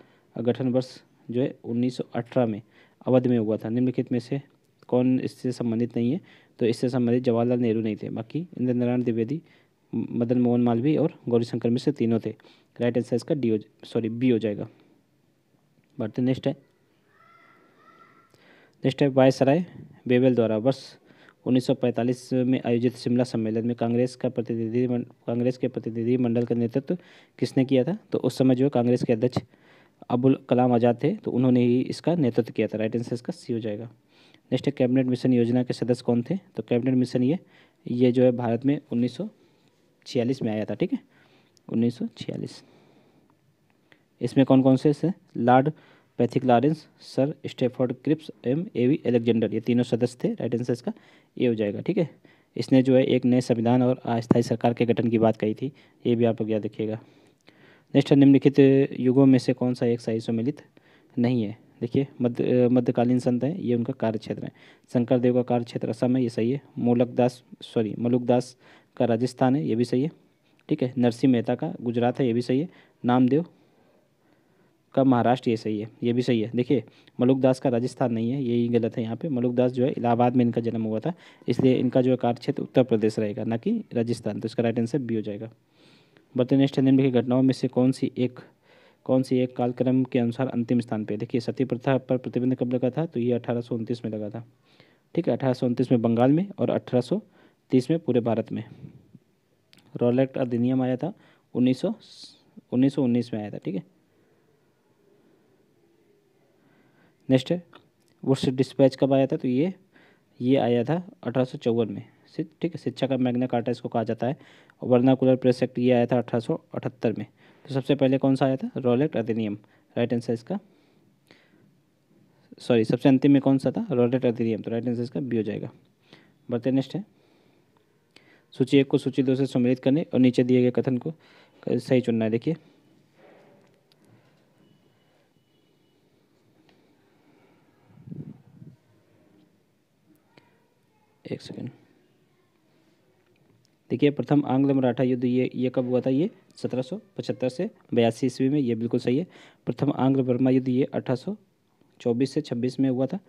गठन वर्ष जो है 1918 में अवध में हुआ था निम्नलिखित में से कौन इससे संबंधित नहीं है तो इससे संबंधित जवाहरलाल नेहरू नहीं थे बाकी इंद्र नारायण द्विवेदी मदन मोहन मालवीय और गौरीशंकर मिश्र तीनों थे राइट आंसर इसका डी हो सॉरी बी हो जाएगा बढ़ते नेक्स्ट है नेक्स्ट है वायसराय बेवेल द्वारा वर्ष 1945 में आयोजित शिमला सम्मेलन में कांग्रेस का प्रतिनिधि कांग्रेस के प्रतिनिधि मंडल का नेतृत्व किसने किया था तो उस समय जो कांग्रेस के अध्यक्ष अबुल कलाम आज़ाद थे तो उन्होंने ही इसका नेतृत्व किया था राइट आंसर इसका सी हो जाएगा नेक्स्ट है कैबिनेट मिशन योजना के सदस्य कौन थे तो कैबिनेट मिशन ये ये जो है भारत में उन्नीस में आया था ठीक है उन्नीस इसमें कौन कौन से, lord Pethick Lawrence sir Stafford Cripps M A V Alexander ये तीनों सदस्य थे राइट आंसर इसका ये हो जाएगा ठीक है इसने जो है एक नए संविधान और अस्थायी सरकार के गठन की बात कही थी ये भी आप लोग याद रखिएगा नेक्स्ट है निम्नलिखित युगों में से कौन सा एक सही सम्मिलित नहीं है देखिए मध्य मध्यकालीन संत हैं ये उनका कार्य क्षेत्र है शंकर देव का कार्य क्षेत्र असम है ये सही है मोलकदास सॉरी मलुकदास का राजस्थान है ये भी सही है ठीक है नरसिंह मेहता का गुजरात है ये भी सही है नामदेव का महाराष्ट्र ये सही है ये भी सही है देखिए मलुक दास का राजस्थान नहीं है यही गलत है यहाँ पे मलुक दास जो है इलाहाबाद में इनका जन्म हुआ था इसलिए इनका जो है कार्यक्षेत्र उत्तर प्रदेश रहेगा ना कि राजस्थान तो इसका राइट आंसर बी हो जाएगा बर्तन ईस्ट की घटनाओं में से कौन सी एक कौन सी एक कालक्रम के अनुसार अंतिम स्थान पर देखिए सती प्रथा पर प्रतिबंध कब लगा था तो ये अठारह में लगा था ठीक है अठारह में बंगाल में और अठारह में पूरे भारत में एक्ट अधिनियम आया था उन्नीस सौ में आया था ठीक है नेक्स्ट है वुड्स डिस्पैच कब आया था तो ये ये आया था अठारह में ठीक है शिक्षा का मैग्ना कार्टा इसको कहा जाता है और वर्नाकुलर प्रेस एक्ट ये आया था अठारह में तो सबसे पहले कौन सा आया था रॉलेट अधिनियम राइट आंसर इसका सॉरी सबसे अंतिम में कौन सा था रॉलेट अधिनियम तो राइट आंसर इसका बी हो जाएगा बढ़ते नेक्स्ट है सूची एक को सूची दो से सम्मिलित करने और नीचे दिए गए कथन को सही चुनना है देखिए एक सेकेंड देखिए प्रथम आंग्ल मराठा युद्ध ये ये कब हुआ था ये सत्रह सौ पचहत्तर से बयासी ईस्वी में ये बिल्कुल सही है प्रथम आंग्ल वर्मा युद्ध ये अठारह सौ चौबीस से छब्बीस में हुआ था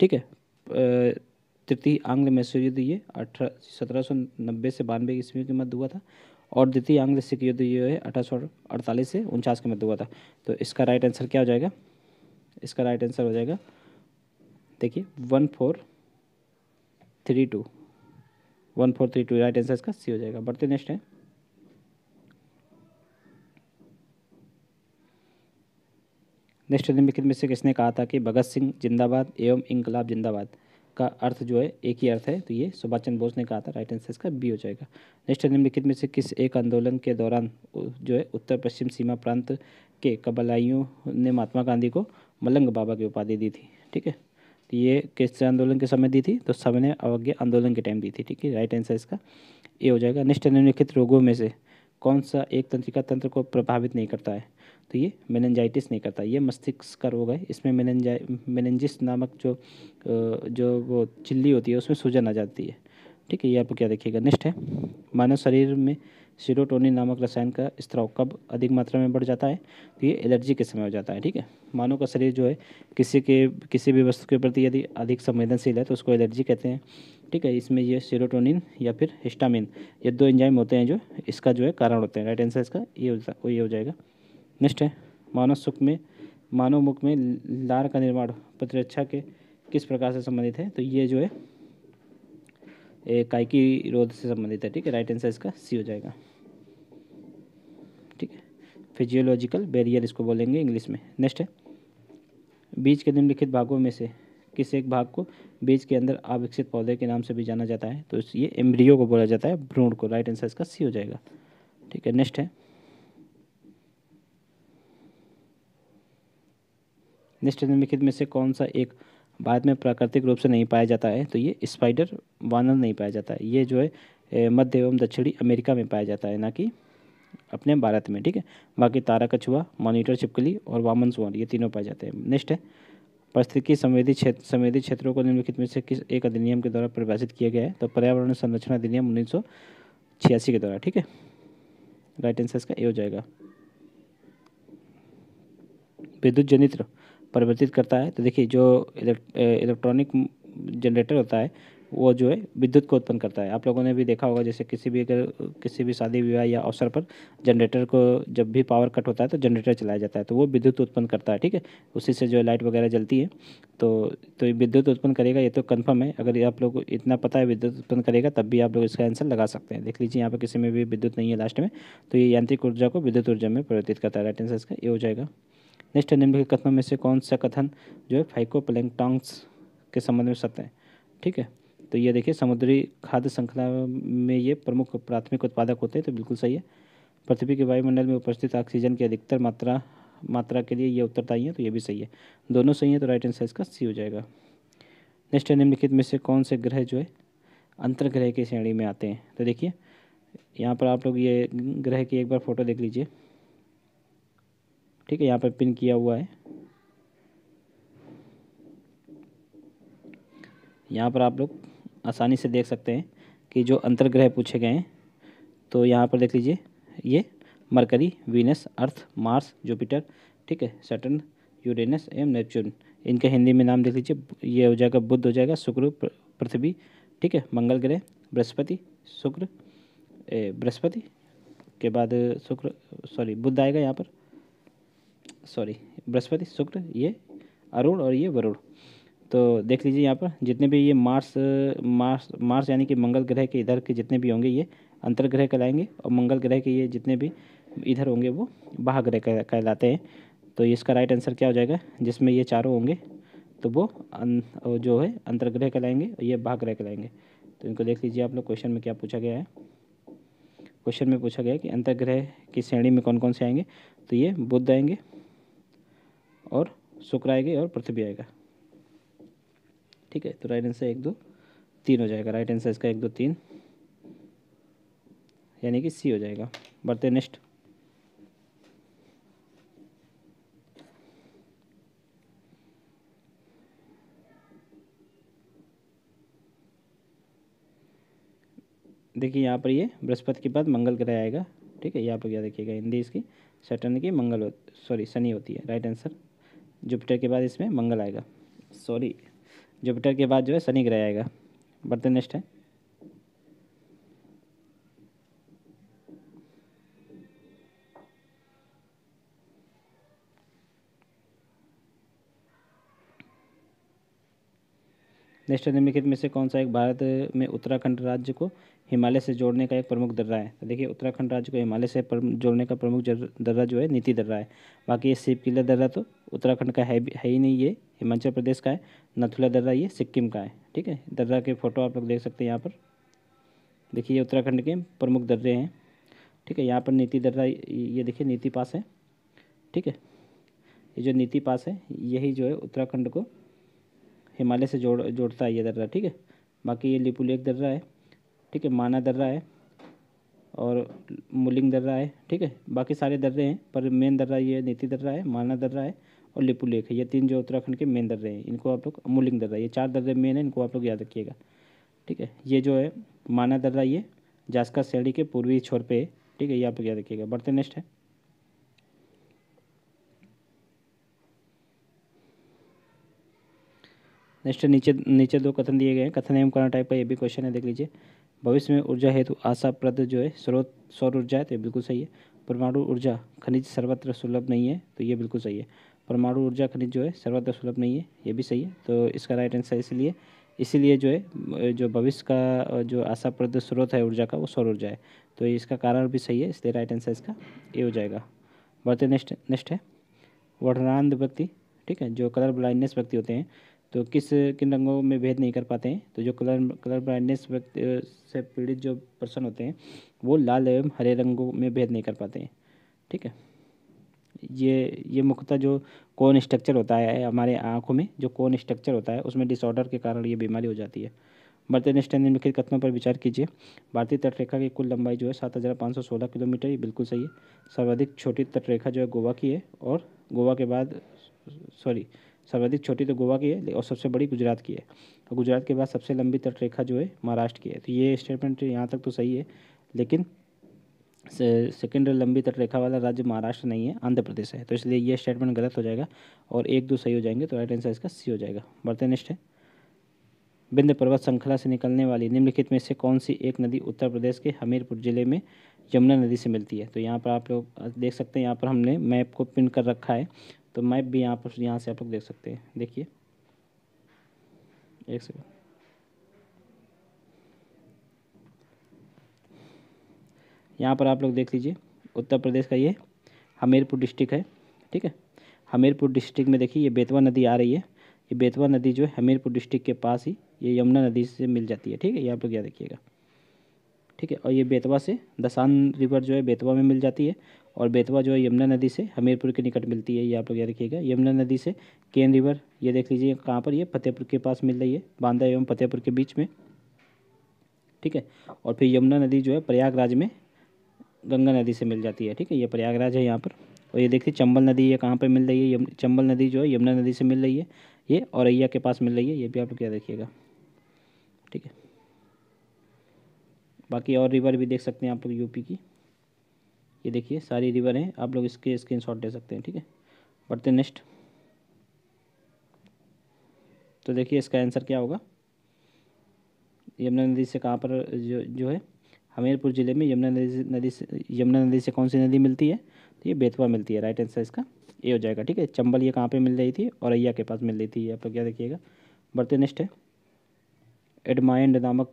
ठीक है तृतीय आंग्ल मैसूर युद्ध ये अठारह सत्रह सौ नब्बे से बानवे ईस्वी के मध्य हुआ था और द्वितीय आंग्ल सिख युद्ध ये है अठारह से उनचास के मध्य हुआ था तो इसका राइट आंसर क्या हो जाएगा इसका राइट आंसर हो जाएगा देखिए one four three two one four three two right answer इसका सी हो जाएगा बढ़ते नेक्स्ट है नेक्स्ट निम्नलिखित में से किसने कहा था कि भगत सिंह जिंदाबाद एवं इंकलाब जिंदाबाद का अर्थ जो है एक ही अर्थ है तो ये सुभाष चंद्र बोस ने कहा था राइट आंसर इसका बी हो जाएगा नेक्स्ट निम्नलिखित में से किस एक आंदोलन के दौरान जो है उत्तर पश्चिम सीमा प्रांत के कबलाइयों ने महात्मा गांधी को मलंग बाबा की उपाधि दी थी ठीक है तो ये किस आंदोलन के समय दी थी तो सविनय अवज्ञा आंदोलन के टाइम दी थी ठीक है राइट आंसर इसका ये हो जाएगा निष्ठ निम्नलिखित रोगों में से कौन सा एक तंत्रिका तंत्र को प्रभावित नहीं करता है तो ये मेनेंजाइटिस नहीं करता ये मस्तिष्क का रोग है इसमें मेनेंजा मेनेंजिस नामक जो जो वो चिल्ली होती है उसमें सूजन आ जाती है ठीक है ये आपको क्या देखिएगा नेक्स्ट है मानव शरीर में सीरोटोनिन नामक रसायन का स्त्राव कब अधिक मात्रा में बढ़ जाता है तो ये एलर्जी के समय हो जाता है ठीक है मानव का शरीर जो है किसी के किसी भी वस्तु के प्रति यदि अधिक संवेदनशील है तो उसको एलर्जी कहते हैं ठीक है इसमें ये सीरोटोनिन या फिर हिस्टामिन ये दो एंजाइम होते हैं जो इसका जो है कारण होते हैं राइट आंसर इसका ये हो ये हो जाएगा नेक्स्ट है मानव सुख में मानव मुख में लार का निर्माण प्रतिरक्षा के किस प्रकार से संबंधित है तो ये जो है कायकी रोध से संबंधित है ठीक है राइट आंसर इसका सी हो जाएगा फिजियोलॉजिकल बैरियर इसको बोलेंगे इंग्लिश में नेक्स्ट है बीज के निम्नलिखित भागों में से किस एक भाग को बीज के अंदर अविकसित पौधे के नाम से भी जाना जाता है तो ये एम्ब्रियो को बोला जाता है भ्रूण को राइट आंसर इसका सी हो जाएगा ठीक है नेक्स्ट है नेक्स्ट निम्नलिखित में से कौन सा एक भारत में प्राकृतिक रूप से नहीं पाया जाता है तो ये स्पाइडर वानर नहीं पाया जाता है ये जो है मध्य एवं दक्षिणी अमेरिका में पाया जाता है ना कि अपने भारत में ठीक है बाकी तारा कछुआ मॉनिटर छिपकली और वामन सुअर ये तीनों पाए जाते हैं नेक्स्ट है परिस्थितिकी संवेदी क्षेत्र संवेदी क्षेत्रों को निम्नलिखित में से किस एक अधिनियम के द्वारा परिभाषित किया गया है तो पर्यावरण संरक्षण अधिनियम उन्नीस छियासी के द्वारा ठीक है राइट आंसर इसका ए हो जाएगा विद्युत जनित्र परिवर्तित करता है तो देखिए जो इलेक्ट्रॉनिक जनरेटर होता है वो जो है विद्युत को उत्पन्न करता है आप लोगों ने भी देखा होगा जैसे किसी भी अगर किसी भी शादी विवाह या अवसर पर जनरेटर को जब भी पावर कट होता है तो जनरेटर चलाया जाता है तो वो विद्युत उत्पन्न करता है ठीक है उसी से जो लाइट वगैरह जलती है तो तो ये विद्युत उत्पन्न करेगा ये तो कन्फर्म है अगर आप लोग इतना पता है विद्युत उत्पन्न करेगा तब भी आप लोग इसका आंसर लगा सकते हैं देख लीजिए यहाँ पर किसी में भी विद्युत नहीं है लास्ट में तो ये यांत्रिक ऊर्जा को विद्युत ऊर्जा में परिवर्तित करता है राइट आंसर इसका ये हो जाएगा नेक्स्ट निम्नलिखित कथनों में से कौन सा कथन जो है फाइको प्लैंकटॉन्स के संबंध में सत्य है ठीक है तो ये देखिए समुद्री खाद्य श्रृंखला में ये प्रमुख प्राथमिक उत्पादक होते हैं तो बिल्कुल सही है पृथ्वी के वायुमंडल में उपस्थित ऑक्सीजन की अधिकतर मात्रा मात्रा के लिए ये उत्तरदायी है तो ये भी सही है दोनों सही है तो राइट आंसर इसका सी हो जाएगा नेक्स्ट है निम्नलिखित में से कौन से ग्रह जो है अंतर्ग्रह की श्रेणी में आते हैं तो देखिए यहाँ पर आप लोग ये ग्रह की एक बार फ़ोटो देख लीजिए ठीक है यहाँ पर पिन किया हुआ है यहाँ पर आप लोग आसानी से देख सकते हैं कि जो अंतर्ग्रह पूछे गए हैं तो यहाँ पर देख लीजिए ये Mercury Venus Earth Mars Jupiter ठीक है सटन यूरेनस एवं नेपच्यून इनके हिंदी में नाम देख लीजिए ये हो जाएगा बुद्ध हो जाएगा शुक्र पृथ्वी ठीक है मंगल ग्रह बृहस्पति शुक्र बृहस्पति के बाद शुक्र सॉरी बुद्ध आएगा यहाँ पर सॉरी बृहस्पति शुक्र ये अरुण और ये वरुण तो देख लीजिए यहाँ पर जितने भी ये मार्स मार्स मार्स यानी कि मंगल ग्रह के इधर के जितने भी होंगे ये अंतर्ग्रह कहलाएंगे और मंगल ग्रह के ये जितने भी इधर होंगे वो बाह ग्रह कहलाते हैं तो इसका राइट आंसर क्या हो जाएगा जिसमें ये चारों होंगे तो वो अं, जो है अंतर्ग्रह कहलाएंगे और ये बाह ग्रह कहलाएंगे तो इनको देख लीजिए आप लोग क्वेश्चन में क्या पूछा गया है क्वेश्चन में पूछा गया है कि अंतर्ग्रह की श्रेणी में कौन कौन से आएंगे तो ये बुद्ध आएंगे और शुक्र आएगी और पृथ्वी आएगा ठीक है तो राइट आंसर एक दो तीन हो जाएगा राइट आंसर इसका एक दो तीन यानी कि सी हो जाएगा बढ़ते नेक्स्ट देखिए यहाँ पर ये बृहस्पति के बाद मंगल ग्रह आएगा ठीक है यहाँ पर क्या देखिएगा हिंदी इसकी सटन की मंगल सॉरी शनि होती है राइट आंसर जुपिटर के बाद इसमें मंगल आएगा सॉरी जुपिटर के बाद जो है शनि ग्रह आएगा बढ़ते नेक्स्ट है नेक्स्ट निम्नलिखित में से कौन सा एक भारत में उत्तराखंड राज्य को हिमालय से जोड़ने का एक प्रमुख दर्रा है तो देखिए उत्तराखंड राज्य को हिमालय से जोड़ने का प्रमुख दर्रा जो है नीति दर्रा है बाकी ये शिव किला दर्रा तो उत्तराखंड का है है ही नहीं ये हिमाचल प्रदेश का है नथुला दर्रा ये सिक्किम का है ठीक है दर्रा के फ़ोटो आप लोग देख सकते हैं यहाँ पर देखिए ये उत्तराखंड के प्रमुख दर्रे हैं ठीक है यहाँ पर नीति दर्रा ये देखिए नीति पास है ठीक है ये जो नीति पास है यही जो है उत्तराखंड को हिमालय से जोड़ जोड़ता है ये दर्रा ठीक है बाकी ये लिपुल एक दर्रा है ठीक है माना दर्रा है और मुलिंग दर्रा है ठीक है बाकी सारे दर्रे हैं पर मेन दर्रा ये नीति दर्रा है माना दर्रा है और लिपुलेख है ये तीन जो उत्तराखंड के मेन दर्रे हैं इनको आप लोग अमूलिंग दर्रा ये चार दर्रे मेन है इनको आप लोग याद रखिएगा ठीक है ये जो है माना दर्रा ये जासका शैली के पूर्वी छोर पे ठीक है ये आप लोग याद रखिएगा बढ़ते नेक्स्ट है नेक्स्ट नीचे नीचे दो कथन दिए गए हैं कथन एवं करना टाइप का ये भी क्वेश्चन है देख लीजिए भविष्य में ऊर्जा हेतु आशाप्रद जो है स्रोत सौर ऊर्जा है तो ये बिल्कुल सही है परमाणु ऊर्जा खनिज सर्वत्र सुलभ नहीं है तो ये बिल्कुल सही है परमाणु ऊर्जा खनिज जो है सर्वाधिक सुलभ नहीं है ये भी सही है तो इसका राइट आंसर इसलिए इसीलिए जो है जो भविष्य का जो आशाप्रद स्रोत है ऊर्जा का वो सौर ऊर्जा है तो इसका कारण भी सही है इसलिए राइट आंसर इसका ये हो जाएगा बढ़ते नेक्स्ट नेक्स्ट है वर्णांध व्यक्ति ठीक है जो कलर ब्लाइंडनेस व्यक्ति होते हैं तो किस किन रंगों में भेद नहीं कर पाते हैं तो जो कलर कलर ब्लाइंडनेस व्यक्ति से पीड़ित जो पर्सन होते हैं वो लाल एवं हरे रंगों में भेद नहीं कर पाते हैं ठीक है ये ये मुख्यतः जो कोन स्ट्रक्चर होता है हमारे आँखों में जो कोन स्ट्रक्चर होता है उसमें डिसऑर्डर के कारण ये बीमारी हो जाती है बर्तन स्टैंड निम्नलिखित कथनों पर विचार कीजिए भारतीय तटरेखा की कुल लंबाई जो है सात हज़ार पाँच सौ सोलह किलोमीटर ये बिल्कुल सही है सर्वाधिक छोटी तटरेखा जो है गोवा की है और गोवा के बाद सॉरी सर्वाधिक छोटी तो गोवा की है और सबसे बड़ी गुजरात की है और गुजरात के बाद सबसे लंबी तटरेखा जो है महाराष्ट्र की है तो ये स्टेटमेंट यहाँ तक तो सही है लेकिन से, सेकेंड लंबी तटरेखा वाला राज्य महाराष्ट्र नहीं है आंध्र प्रदेश है तो इसलिए ये स्टेटमेंट गलत हो जाएगा और एक दो सही हो जाएंगे तो राइट आंसर इसका सी हो जाएगा बढ़ते नेक्स्ट है बिंद पर्वत श्रृंखला से निकलने वाली निम्नलिखित में से कौन सी एक नदी उत्तर प्रदेश के हमीरपुर जिले में यमुना नदी से मिलती है तो यहाँ पर आप लोग देख सकते हैं यहाँ पर हमने मैप को पिन कर रखा है तो मैप भी यहाँ पर यहाँ से आप लोग देख सकते हैं देखिए एक सेकेंड यहाँ पर आप लोग देख लीजिए उत्तर प्रदेश का ये हमीरपुर डिस्ट्रिक्ट है ठीक है हमीरपुर डिस्ट्रिक्ट में देखिए ये बेतवा नदी आ रही है ये बेतवा नदी जो है हमीरपुर डिस्ट्रिक्ट के पास ही ये यमुना नदी से मिल जाती है ठीक है ये आप लोग याद रखिएगा ठीक है और ये बेतवा से दसान रिवर जो है बेतवा में मिल जाती है और बेतवा जो है यमुना नदी से हमीरपुर के निकट मिलती है ये आप लोग याद रखिएगा यमुना नदी से केन रिवर ये देख लीजिए कहाँ पर ये फतेहपुर के पास मिल रही है बांदा एवं फतेहपुर के बीच में ठीक है और फिर यमुना नदी जो है प्रयागराज में गंगा नदी से मिल जाती है ठीक है ये प्रयागराज है यहाँ पर और ये देखिए चंबल नदी ये कहाँ पर मिल रही है चंबल नदी जो है यमुना नदी से मिल रही है ये औरैया के पास मिल रही है ये भी आप लोग क्या देखिएगा ठीक है बाकी और रिवर भी देख सकते हैं आप लोग यूपी की ये देखिए सारी रिवर हैं आप लोग इसके स्क्रीन शॉट दे सकते हैं ठीक है बढ़ते नेक्स्ट तो देखिए इसका आंसर क्या होगा यमुना नदी से कहाँ पर जो जो है हमीरपुर ज़िले में यमुना नदी से नदी से यमुना नदी से कौन सी नदी मिलती है तो ये बेतवा मिलती है राइट आंसर इसका ए हो जाएगा ठीक है चंबल ये कहाँ पे मिल रही थी अय्या के पास मिल रही थी आप लोग क्या देखिएगा बढ़ते नेक्स्ट है एडमाइंड नामक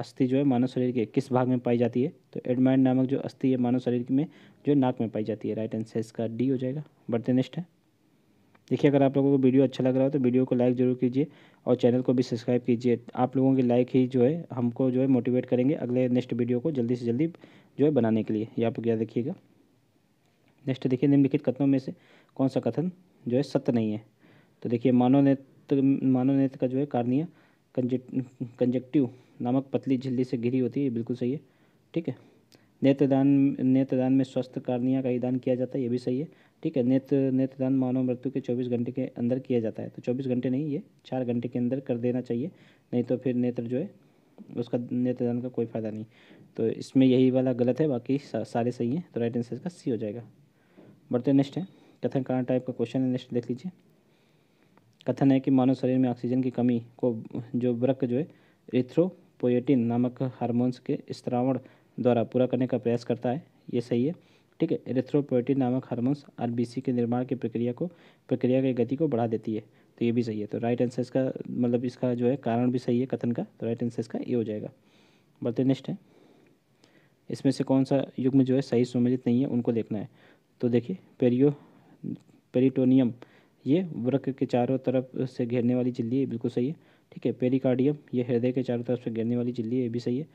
अस्थि जो है मानव शरीर के किस भाग में पाई जाती है तो एडमाइंड नामक जो अस्थि है मानव शरीर में जो नाक में पाई जाती है राइट आंसर इसका डी हो जाएगा बढ़ते नेक्स्ट है देखिए अगर आप लोगों को वीडियो अच्छा लग रहा है तो वीडियो को लाइक ज़रूर कीजिए और चैनल को भी सब्सक्राइब कीजिए आप लोगों के लाइक ही जो है हमको जो है मोटिवेट करेंगे अगले नेक्स्ट वीडियो को जल्दी से जल्दी जो है बनाने के लिए ये आप लोग याद रखिएगा नेक्स्ट देखिए निम्नलिखित कथनों में से कौन सा कथन जो है सत्य नहीं है तो देखिए मानव नेत्र मानव नेत्र का जो है कार्निया कंजेक्टिव नामक पतली झिल्ली से घिरी होती है बिल्कुल सही है ठीक है नेत्रदान नेत्रदान में स्वस्थ कार्निया का ही दान किया जाता है ये भी सही है ठीक है नेत्र नेत्रदान मानव मृत्यु के 24 घंटे के अंदर किया जाता है तो 24 घंटे नहीं ये चार घंटे के अंदर कर देना चाहिए नहीं तो फिर नेत्र जो है उसका नेत्रदान का कोई फ़ायदा नहीं तो इसमें यही वाला गलत है बाकी सारे सही हैं तो राइट आंसर इसका सी हो जाएगा बढ़ते नेक्स्ट है कथन कारण टाइप का क्वेश्चन है नेक्स्ट देख लीजिए कथन है कि मानव शरीर में ऑक्सीजन की कमी को जो ब्रक जो है रिथ्रोपोएटिन नामक हारमोन्स के स्त्रावण द्वारा पूरा करने का प्रयास करता है ये सही है ठीक है एरेथ्रोपोइटिन नामक हार्मोन्स आर के निर्माण की प्रक्रिया को प्रक्रिया की गति को बढ़ा देती है तो ये भी सही है तो राइट आंसर इसका मतलब इसका जो है कारण भी सही है कथन का तो राइट आंसर इसका ये हो जाएगा बढ़ते नेक्स्ट है इसमें से कौन सा युग्म जो है सही सुमेलित नहीं है उनको देखना है तो देखिए पेरियो पेरिटोनियम ये वृक के चारों तरफ से घेरने वाली झिल्ली बिल्कुल सही है ठीक है पेरिकार्डियम ये हृदय के चारों तरफ से घेरने वाली झिल्ली ये भी सही है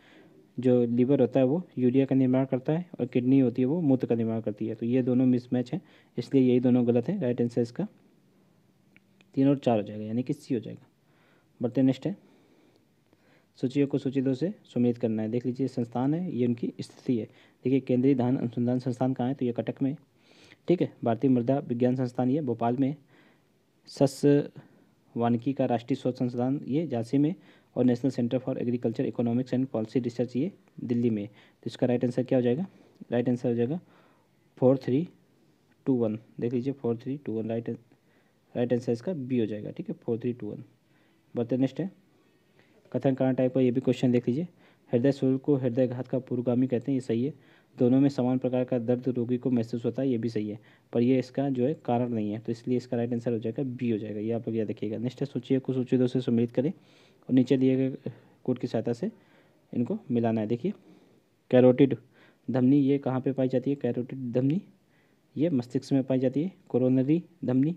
जो लीवर होता है वो यूरिया का निर्माण करता है और किडनी होती है वो मूत्र का निर्माण करती है तो ये दोनों मिसमैच है इसलिए यही दोनों गलत है राइट आंसर इसका तीन और चार हो जाएगा यानी कि सी हो जाएगा बढ़ते नेक्स्ट है सूचियों को सूची दो से सुमेलित करना है देख लीजिए संस्थान है ये उनकी स्थिति है देखिए केंद्रीय धान अनुसंधान संस्थान कहाँ है तो ये कटक में ठीक है भारतीय मृदा विज्ञान संस्थान ये भोपाल में सस वानिकी का राष्ट्रीय शोध संस्थान ये झांसी में और national centre for agriculture economics and policy research ये दिल्ली में तो इसका राइट आंसर क्या हो जाएगा राइट आंसर हो जाएगा फोर थ्री टू वन देख लीजिए four three two one right right answer इसका बी हो जाएगा ठीक है फोर थ्री टू वन बढ़ते नेक्स्ट है कथन कारण टाइप का ये भी क्वेश्चन देख लीजिए हृदय सूर्य को हृदय घात का पूर्वगामी कहते हैं ये सही है दोनों में समान प्रकार का दर्द रोगी को महसूस होता है ये भी सही है पर ये इसका जो है कारण नहीं है तो इसलिए इसका राइट आंसर हो जाएगा बी हो जाएगा ये आप लोग यह देखिएगा नेक्स्ट है सोचिए कुछ सोचिए दोस्तों से उम्मीद करें और नीचे दिए गए कोड की सहायता से इनको मिलाना है देखिए कैरोटिड धमनी ये कहाँ पे पाई जाती है कैरोटिड धमनी ये मस्तिष्क में पाई जाती है कोरोनरी धमनी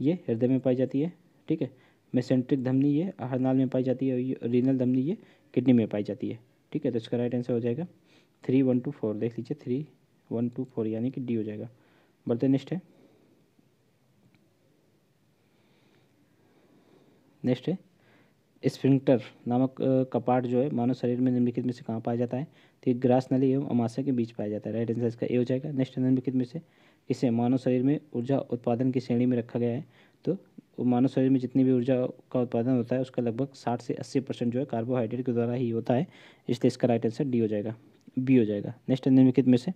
ये हृदय में पाई जाती है ठीक है मेसेंट्रिक धमनी ये आहरनाल में पाई जाती है और रीनल धमनी ये किडनी में पाई जाती है ठीक है तो इसका राइट आंसर हो जाएगा थ्री वन टू फोर देख लीजिए थ्री वन टू फोर यानी कि डी हो जाएगा बढ़ते नेक्स्ट है नेक्स्ट है स्फिंक्टर नामक कपाट जो है मानव शरीर में निम्नलिखित में से कहाँ पाया जाता है तो ये ग्रास नली एवं अमाशा के बीच पाया जाता है राइट आंसर इसका ए हो जाएगा नेक्स्ट निम्नलिखित में से इसे मानव शरीर में ऊर्जा उत्पादन की श्रेणी में रखा गया है तो मानव शरीर में जितनी भी ऊर्जा का उत्पादन होता है उसका लगभग साठ से अस्सी परसेंट जो है कार्बोहाइड्रेट के द्वारा ही होता है इसलिए इसका राइट आंसर डी हो जाएगा बी हो जाएगा नेक्स्ट निम्नलिखित में से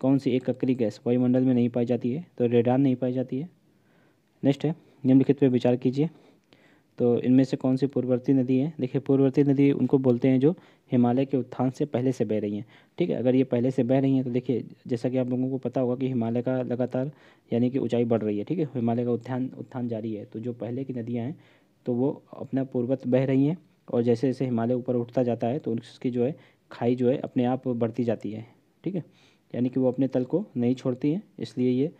कौन सी एक ककरी गैस वायुमंडल में नहीं पाई जाती है तो रेडान नहीं पाई जाती है नेक्स्ट है निम्नलिखित पर विचार कीजिए तो इनमें से कौन सी पूर्ववर्ती नदी है देखिए पूर्ववर्ती नदी उनको बोलते हैं जो हिमालय के उत्थान से पहले से बह रही हैं ठीक है अगर ये पहले से बह रही हैं तो देखिए जैसा कि आप लोगों को पता होगा कि हिमालय का लगातार यानी कि ऊंचाई बढ़ रही है ठीक है हिमालय का उत्थान उत्थान जारी है तो जो पहले की नदियाँ हैं तो वो अपना पूर्वत बह रही हैं और जैसे जैसे हिमालय ऊपर उठता जाता है तो उसकी जो है खाई जो है अपने आप बढ़ती जाती है ठीक है यानी कि वो अपने तल को नहीं छोड़ती हैं इसलिए ये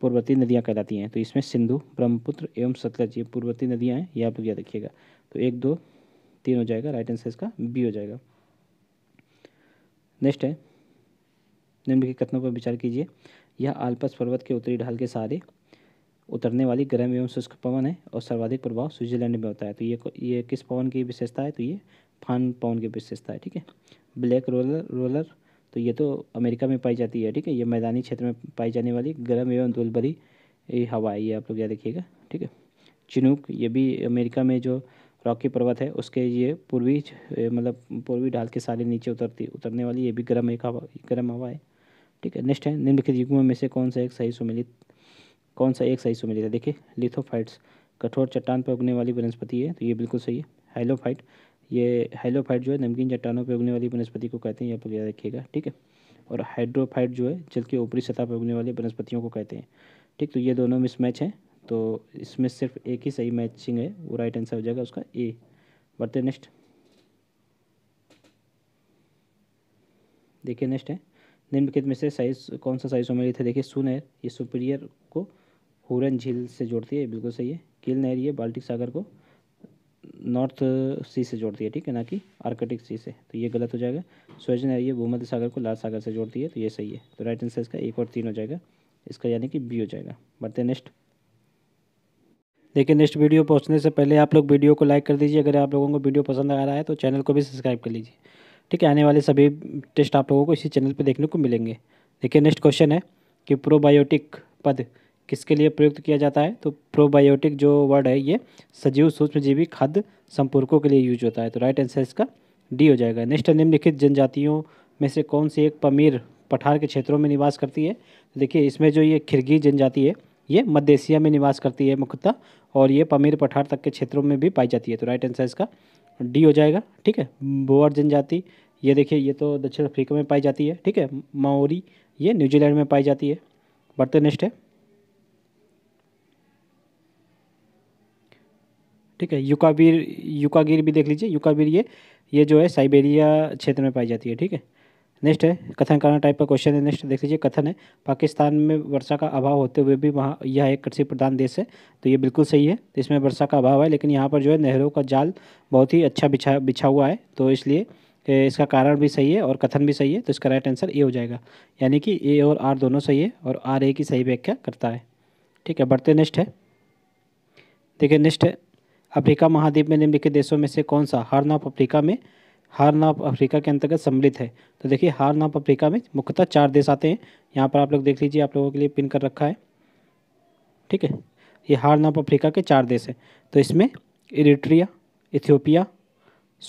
पूर्ववर्ती नदियाँ कहलाती हैं तो इसमें सिंधु ब्रह्मपुत्र एवं सतलज ये पूर्ववर्ती नदियाँ हैं ये आप लोग याद रखिएगा तो एक दो तीन हो जाएगा राइट आंसर इसका बी हो जाएगा नेक्स्ट है निम्नलिखित कथनों पर विचार कीजिए यह आल्पस पर्वत के उत्तरी ढाल के सहारे उतरने वाली गर्म एवं शुष्क पवन है और सर्वाधिक प्रभाव स्विट्जरलैंड में होता है तो ये ये किस पवन की विशेषता है तो ये फान पवन की विशेषता है ठीक है ब्लैक रोलर रोलर तो ये तो अमेरिका में पाई जाती है ठीक है ये मैदानी क्षेत्र में पाई जाने वाली गर्म एवं धूलभरी हवा है ये आप लोग याद देखिएगा ठीक है चिनूक ये भी अमेरिका में जो रॉकी पर्वत है उसके ये पूर्वी मतलब पूर्वी ढाल के सारे नीचे उतरती उतरने वाली ये भी गर्म एक हवा गर्म हवा है ठीक है नेक्स्ट है निम्नलिखित युगों में से कौन सा एक सही सुमिलित कौन सा एक सही सुमिलित है देखिए लिथोफाइट्स कठोर चट्टान पर उगने वाली वनस्पति है तो ये बिल्कुल सही है हेलोफाइट ये हाइलोफाइट जो है नमकीन चट्टानों पर उगने वाली वनस्पति को कहते हैं यहाँ पर याद रखिएगा ठीक है और हाइड्रोफाइट जो है जल के ऊपरी सतह पर उगने वाली वनस्पतियों को कहते हैं ठीक तो ये दोनों मिस मैच हैं तो इसमें सिर्फ एक ही सही मैचिंग है वो राइट आंसर हो जाएगा उसका ए बढ़ते नेक्स्ट देखिए नेक्स्ट है निम्नलिखित में से साइज कौन सा साइज होमेरी है देखिए सुनहर ये सुपीरियर को हुरन झील से जोड़ती है बिल्कुल सही है किल नहर ये बाल्टिक सागर को नॉर्थ सी से जोड़ती है ठीक है ना कि आर्कटिक सी से तो ये गलत हो जाएगा स्वेजन ये भूमध्य सागर को लाल सागर से जोड़ती है तो ये सही है तो राइट आंसर इसका एक और तीन हो जाएगा इसका यानी कि बी हो जाएगा बढ़ते नेक्स्ट देखिए नेक्स्ट वीडियो पहुंचने से पहले आप लोग वीडियो को लाइक कर दीजिए अगर आप लोगों को वीडियो पसंद आ रहा है तो चैनल को भी सब्सक्राइब कर लीजिए ठीक है आने वाले सभी टेस्ट आप लोगों को इसी चैनल पर देखने को मिलेंगे देखिए नेक्स्ट क्वेश्चन है कि प्रोबायोटिक पद किसके लिए प्रयुक्त किया जाता है तो प्रोबायोटिक जो वर्ड है ये सजीव सूक्ष्मजीवी खाद्य संपर्कों के लिए यूज होता है तो राइट आंसर इसका डी हो जाएगा नेक्स्ट निम्नलिखित जनजातियों में से कौन सी एक पमीर पठार के क्षेत्रों में निवास करती है देखिए इसमें जो ये खिरगी जनजाति है ये मध्य एशिया में निवास करती है मुख्यतः और ये पमीर पठार तक के क्षेत्रों में भी पाई जाती है तो राइट आंसर इसका डी हो जाएगा ठीक है बोअर जनजाति ये देखिए ये तो दक्षिण अफ्रीका में पाई जाती है ठीक है माओरी ये न्यूजीलैंड में पाई जाती है बढ़ते नेक्स्ट है ठीक है युकाबीर युकागिर भी देख लीजिए युकाबीर ये ये जो है साइबेरिया क्षेत्र में पाई जाती है ठीक है नेक्स्ट है कथन कारण टाइप का क्वेश्चन है नेक्स्ट देख लीजिए कथन है पाकिस्तान में वर्षा का अभाव होते हुए भी वहाँ यह एक कृषि प्रधान देश है तो ये बिल्कुल सही है इसमें वर्षा का अभाव है लेकिन यहाँ पर जो है नहरों का जाल बहुत ही अच्छा बिछा बिछा हुआ है तो इसलिए इसका कारण भी सही है और कथन भी सही है तो इसका राइट आंसर ए हो जाएगा यानी कि ए और आर दोनों सही है और आर ए की सही व्याख्या करता है ठीक है बढ़ते नेक्स्ट है देखिए नेक्स्ट है अफ्रीका महाद्वीप में निम्नलिखित देशों में से कौन सा हार्न ऑफ अफ्रीका में हार्न ऑफ अफ्रीका के अंतर्गत सम्मिलित है तो देखिए हार्न ऑफ अफ्रीका में मुख्यतः चार देश आते हैं यहाँ पर आप लोग देख लीजिए आप लोगों के लिए पिन कर रखा है ठीक है ये हार्न ऑफ अफ्रीका के चार देश हैं तो इसमें इरिट्रिया इथियोपिया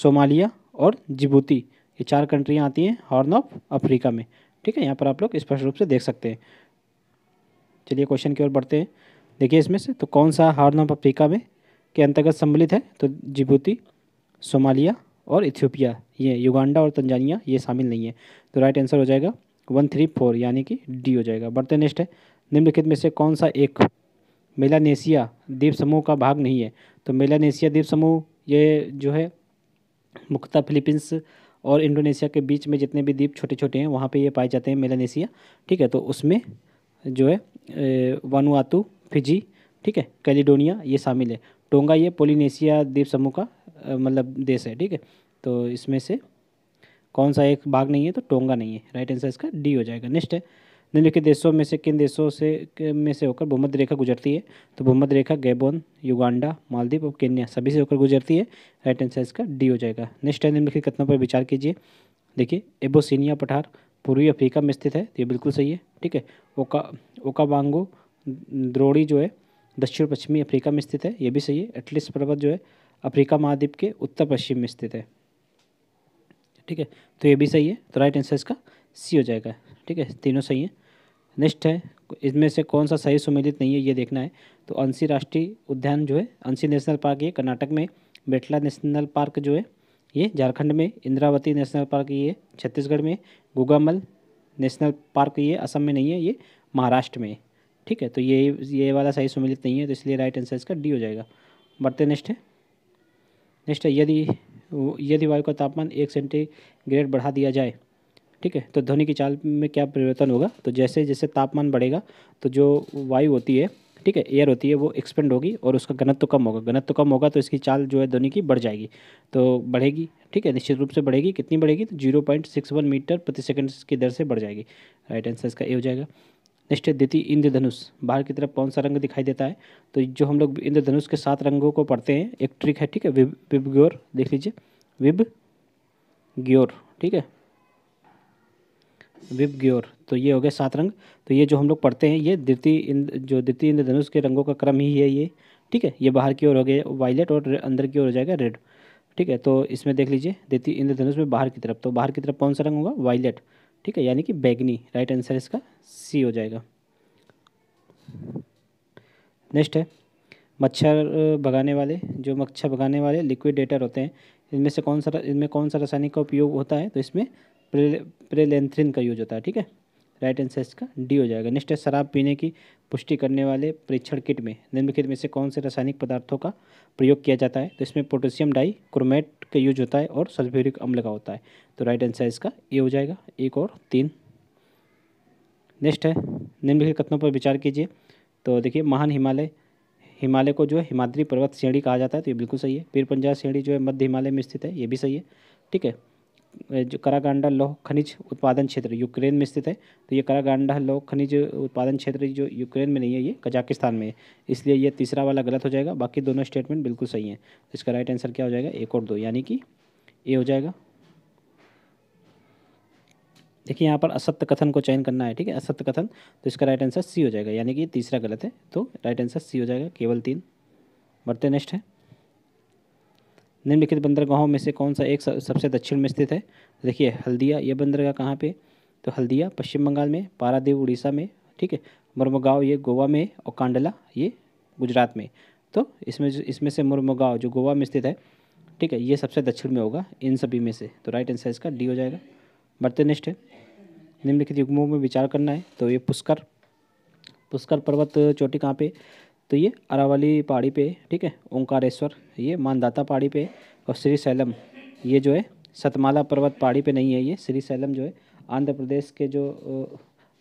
सोमालिया और जिबूती ये चार कंट्रियाँ आती हैं हॉर्न ऑफ अफ्रीका में ठीक है यहाँ पर आप लोग स्पष्ट रूप से देख सकते हैं चलिए क्वेश्चन की ओर बढ़ते हैं देखिए इसमें से तो कौन सा हॉर्न ऑफ अफ्रीका में के अंतर्गत सम्मिलित है तो जिबूती सोमालिया और इथियोपिया ये युगांडा और तंजानिया ये शामिल नहीं है तो राइट आंसर हो जाएगा वन थ्री फोर यानी कि डी हो जाएगा बढ़ते नेक्स्ट है निम्नलिखित में से कौन सा एक मेलानेशिया द्वीप समूह का भाग नहीं है तो मेलानेशिया द्वीप समूह ये जो है मुख्यतः फिलीपींस और इंडोनेशिया के बीच में जितने भी द्वीप छोटे छोटे हैं वहाँ पर ये पाए जाते हैं मेलानेशिया ठीक है तो उसमें जो है वनुआतू फिजी ठीक है कैलिडोनिया ये शामिल है टोंगा ये पोलिनेशिया द्वीप समूह का मतलब देश है ठीक है तो इसमें से कौन सा एक भाग नहीं है तो टोंगा नहीं है राइट आंसर इसका डी हो जाएगा नेक्स्ट है निम्नलिखित देशों में से किन देशों से में से होकर भूमध्य रेखा गुजरती है तो भूमध्य रेखा गैबोन युगांडा मालदीव और केन्या सभी से होकर गुजरती है राइट आंसर इसका डी हो जाएगा नेक्स्ट है निम्नलिखित कथनों पर विचार कीजिए देखिए एबोसिनिया पठार पूर्वी अफ्रीका में स्थित है तो ये बिल्कुल सही है ठीक है ओका ओकाबांगो द्रोड़ी जो है दक्षिण पश्चिमी अफ्रीका में स्थित है ये भी सही है एटलिस पर्वत जो है अफ्रीका महाद्वीप के उत्तर पश्चिम में स्थित है ठीक है तो ये भी सही है तो राइट आंसर इसका सी हो जाएगा ठीक है तीनों सही है नेक्स्ट है इसमें से कौन सा सही सुमेलित नहीं है ये देखना है तो अंसी राष्ट्रीय उद्यान जो है अंसी नेशनल पार्क ये कर्नाटक में बेटला नेशनल पार्क जो है ये झारखंड में इंद्रावती नेशनल पार्क ये छत्तीसगढ़ में गुगामल नेशनल पार्क ये असम में नहीं है ये महाराष्ट्र में है ठीक है तो ये ये वाला सही सुमिलित नहीं है तो इसलिए राइट आंसर इसका डी हो जाएगा बढ़ते नेक्स्ट है नेक्स्ट है यदि यदि वायु का तापमान एक सेंटीग्रेड बढ़ा दिया जाए ठीक है तो ध्वनि की चाल में क्या परिवर्तन होगा तो जैसे जैसे तापमान बढ़ेगा तो जो वायु होती है ठीक है एयर होती है वो एक्सपेंड होगी और उसका घनत्व कम होगा घनत्व कम होगा तो इसकी चाल जो है ध्वनि की बढ़ जाएगी तो बढ़ेगी ठीक है निश्चित रूप से बढ़ेगी कितनी बढ़ेगी तो zero point six one metre प्रति सेकेंड की दर से बढ़ जाएगी राइट आंसर इसका ए हो जाएगा नेक्स्ट है दिति इंद्रधनुष बाहर की तरफ कौन सा रंग दिखाई देता है तो जो हम लोग इंद्रधनुष के सात रंगों को पढ़ते हैं एक ट्रिक है ठीक है विब विब ग्योर देख लीजिए विब ग्योर ठीक है विब ग्योर तो ये हो गए सात रंग तो ये जो हम लोग पढ़ते हैं ये द्वितीय इंद्र जो द्वितीय इंद्रधनुष के रंगों का क्रम ही है ये ठीक है ये बाहर की ओर हो गया वायलेट और अंदर की ओर हो जाएगा रेड ठीक है तो इसमें देख लीजिए द्वितीय इंद्रधनुष में बाहर की तरफ तो बाहर की तरफ कौन सा रंग होगा वायलेट ठीक है यानी कि बैगनी राइट आंसर इसका सी हो जाएगा नेक्स्ट है मच्छर भगाने वाले जो मच्छर भगाने वाले लिक्विड डेटर होते हैं इनमें से कौन सा इनमें कौन सा रासायनिक का उपयोग होता है तो इसमें प्रे प्रेलेंथ्रिन का यूज होता है ठीक है राइट आंसर इसका डी हो जाएगा नेक्स्ट है शराब पीने की पुष्टि करने वाले परीक्षण किट में निम्नलिखित में से कौन से रासायनिक पदार्थों का प्रयोग किया जाता है तो इसमें पोटेशियम डाई क्रोमेट का यूज होता है और सल्फ्यूरिक अम्ल का होता है तो राइट आंसर इसका ए हो जाएगा एक और तीन नेक्स्ट है निम्नलिखित कथनों पर विचार कीजिए तो देखिए महान हिमालय हिमालय को जो है हिमाद्री पर्वत श्रेणी कहा जाता है तो ये बिल्कुल सही है पीर पंजाब श्रेणी जो है मध्य हिमालय में स्थित है ये भी सही है ठीक है जो करागांडा लौह खनिज उत्पादन क्षेत्र यूक्रेन में स्थित है तो ये करागांडा लौह खनिज उत्पादन क्षेत्र जो यूक्रेन में नहीं है ये कजाकिस्तान में है इसलिए ये तीसरा वाला गलत हो जाएगा बाकी दोनों स्टेटमेंट बिल्कुल सही हैं तो इसका राइट आंसर क्या हो जाएगा एक और दो यानी कि ए हो जाएगा देखिए यहाँ पर असत्य कथन को चयन करना है ठीक है असत्य कथन तो इसका राइट आंसर सी हो जाएगा यानी कि तीसरा गलत है तो राइट आंसर सी हो जाएगा केवल तीन बढ़ते नेक्स्ट है निम्नलिखित बंदरगाहों में से कौन सा एक सबसे दक्षिण में स्थित है देखिए हल्दिया ये बंदरगाह कहाँ पे तो हल्दिया पश्चिम बंगाल में पारादेव उड़ीसा में ठीक है मुर्मगांव ये गोवा में और कांडला ये गुजरात में तो इसमें इसमें से मुर्मगांव जो गोवा में स्थित है ठीक है ये सबसे दक्षिण में होगा इन सभी में से तो राइट आंसर इसका डी हो जाएगा बढ़ते नेक्स्ट है निम्नलिखित युग्मों में विचार करना है तो ये पुष्कर पुष्कर पर्वत चोटी कहाँ पे तो ये अरावली पहाड़ी पे ठीक है ओंकारेश्वर ये मानदाता पहाड़ी पे और श्री सैलम ये जो है सतमाला पर्वत पहाड़ी पे नहीं है ये श्री सैलम जो है आंध्र प्रदेश के जो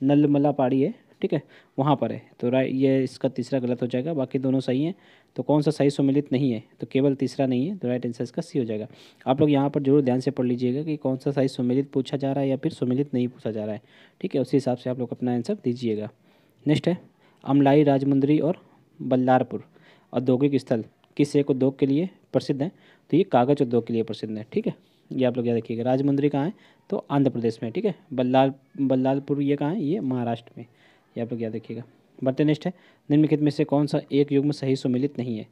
नलमला पहाड़ी है ठीक है वहाँ पर है तो राय ये इसका तीसरा गलत हो जाएगा बाकी दोनों सही हैं तो कौन सा सही सम्मिलित नहीं है तो केवल तीसरा नहीं है तो राइट आंसर इसका सी हो जाएगा आप लोग यहाँ पर जरूर ध्यान से पढ़ लीजिएगा कि कौन सा सही सम्मिलित पूछा जा रहा है या फिर सम्मिलित नहीं पूछा जा रहा है ठीक है उसी हिसाब से आप लोग अपना आंसर दीजिएगा नेक्स्ट है अमलाई राजमुंदरी और बल्लारपुर औद्योगिक स्थल किस एक उद्योग के लिए प्रसिद्ध है तो ये कागज उद्योग के लिए प्रसिद्ध है ठीक है ये आप लोग याद रखिएगा राजमुंद्री कहाँ है तो आंध्र प्रदेश में ठीक है बल्लाल बल्लालपुर ये कहाँ है ये महाराष्ट्र में ये आप लोग याद रखिएगा बर्तनिष्ठ है निम्नलिखित में से कौन सा एक युग में सही सुमिलित नहीं है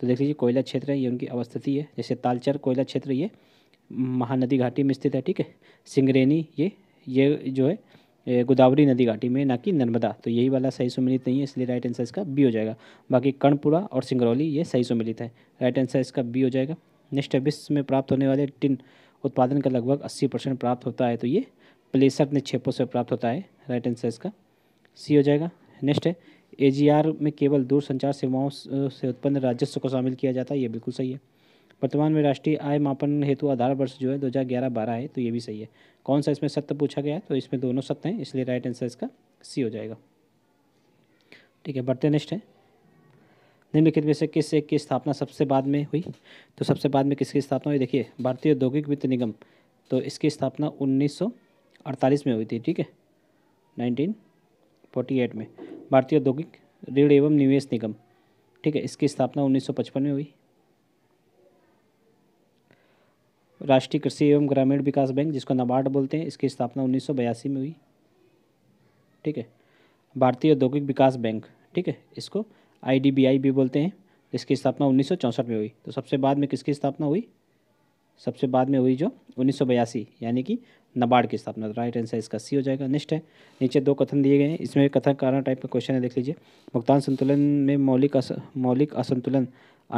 तो देख लीजिए कोयला क्षेत्र है ये उनकी अवस्थिति है जैसे तालचर कोयला क्षेत्र ये महानदी घाटी में स्थित है ठीक है सिंगरेनी ये ये जो है गोदावरी नदी घाटी में ना कि नर्मदा तो यही वाला सही सुमिलित नहीं है इसलिए राइट आंसर इसका बी हो जाएगा बाकी कर्णपुरा और सिंगरौली ये सही सुमिलित है राइट आंसर इसका बी हो जाएगा नेक्स्ट है विश्व में प्राप्त होने वाले टिन उत्पादन का लगभग अस्सी परसेंट प्राप्त होता है तो ये प्लेसर ने छेपों से प्राप्त होता है राइट आंसर इसका सी हो जाएगा नेक्स्ट है एजीआर में केवल दूरसंचार सेवाओं से उत्पन्न राजस्व को शामिल किया जाता है ये बिल्कुल सही है वर्तमान में राष्ट्रीय आय मापन हेतु आधार वर्ष जो है दो हज़ार ग्यारह बारह है तो ये भी सही है कौन सा इसमें सत्य पूछा गया है तो इसमें दोनों सत्य हैं इसलिए राइट आंसर इसका सी हो जाएगा ठीक है बढ़ते नेक्स्ट है निम्नलिखित में से किस एक की स्थापना सबसे बाद में हुई तो सबसे बाद में किसकी स्थापना हुई देखिए भारतीय औद्योगिक वित्त निगम तो इसकी स्थापना 1948 में हुई थी ठीक है 1948 में भारतीय औद्योगिक ऋण एवं निवेश निगम ठीक है इसकी स्थापना 1955 में हुई राष्ट्रीय कृषि एवं ग्रामीण विकास बैंक जिसको नाबार्ड बोलते हैं इसकी स्थापना उन्नीस में हुई ठीक है भारतीय औद्योगिक विकास बैंक ठीक है इसको आई भी बोलते हैं इसकी स्थापना उन्नीस में हुई तो सबसे बाद में किसकी स्थापना हुई सबसे बाद में हुई जो उन्नीस यानी कि नबार्ड की स्थापना राइट आंसर इसका सी हो जाएगा नेक्स्ट है नीचे दो कथन दिए गए हैं इसमें कथन कारण टाइप का क्वेश्चन है देख लीजिए भुगतान संतुलन में मौलिक अस, मौलिक असंतुलन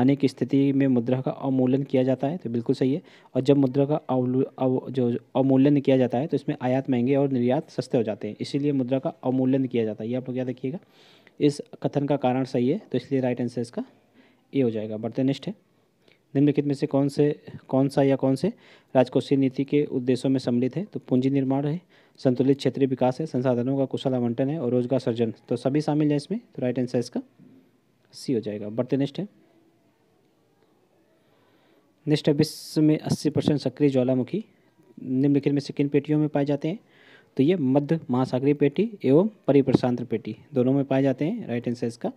आने की स्थिति में मुद्रा का अवमूल्यन किया जाता है तो बिल्कुल सही है और जब मुद्रा का अव, जो अवमूल्यन किया जाता है तो इसमें आयात महंगे और निर्यात सस्ते हो जाते हैं इसीलिए मुद्रा का अवमूल्यन किया जाता है ये आप लोग याद रखिएगा इस कथन का कारण सही है तो इसलिए राइट आंसर इसका ए हो जाएगा बढ़ते नेक्स्ट है निम्नलिखित में से कौन से कौन सा या कौन से राजकोषीय नीति के उद्देश्यों में सम्मिलित है तो पूंजी निर्माण है संतुलित क्षेत्रीय विकास है संसाधनों का कुशल आवंटन है और रोजगार सृजन तो सभी शामिल है इसमें तो राइट आंसर इसका सी हो जाएगा बढ़ते नेक्स्ट है नेक्स्ट है विश्व में अस्सी परसेंट सक्रिय ज्वालामुखी निम्नलिखित में से किन पेटियों में पाए जाते हैं तो ये मध्य महासागरीय पेटी एवं परिप्रशांत पेटी दोनों में पाए जाते हैं राइट आंसर इसका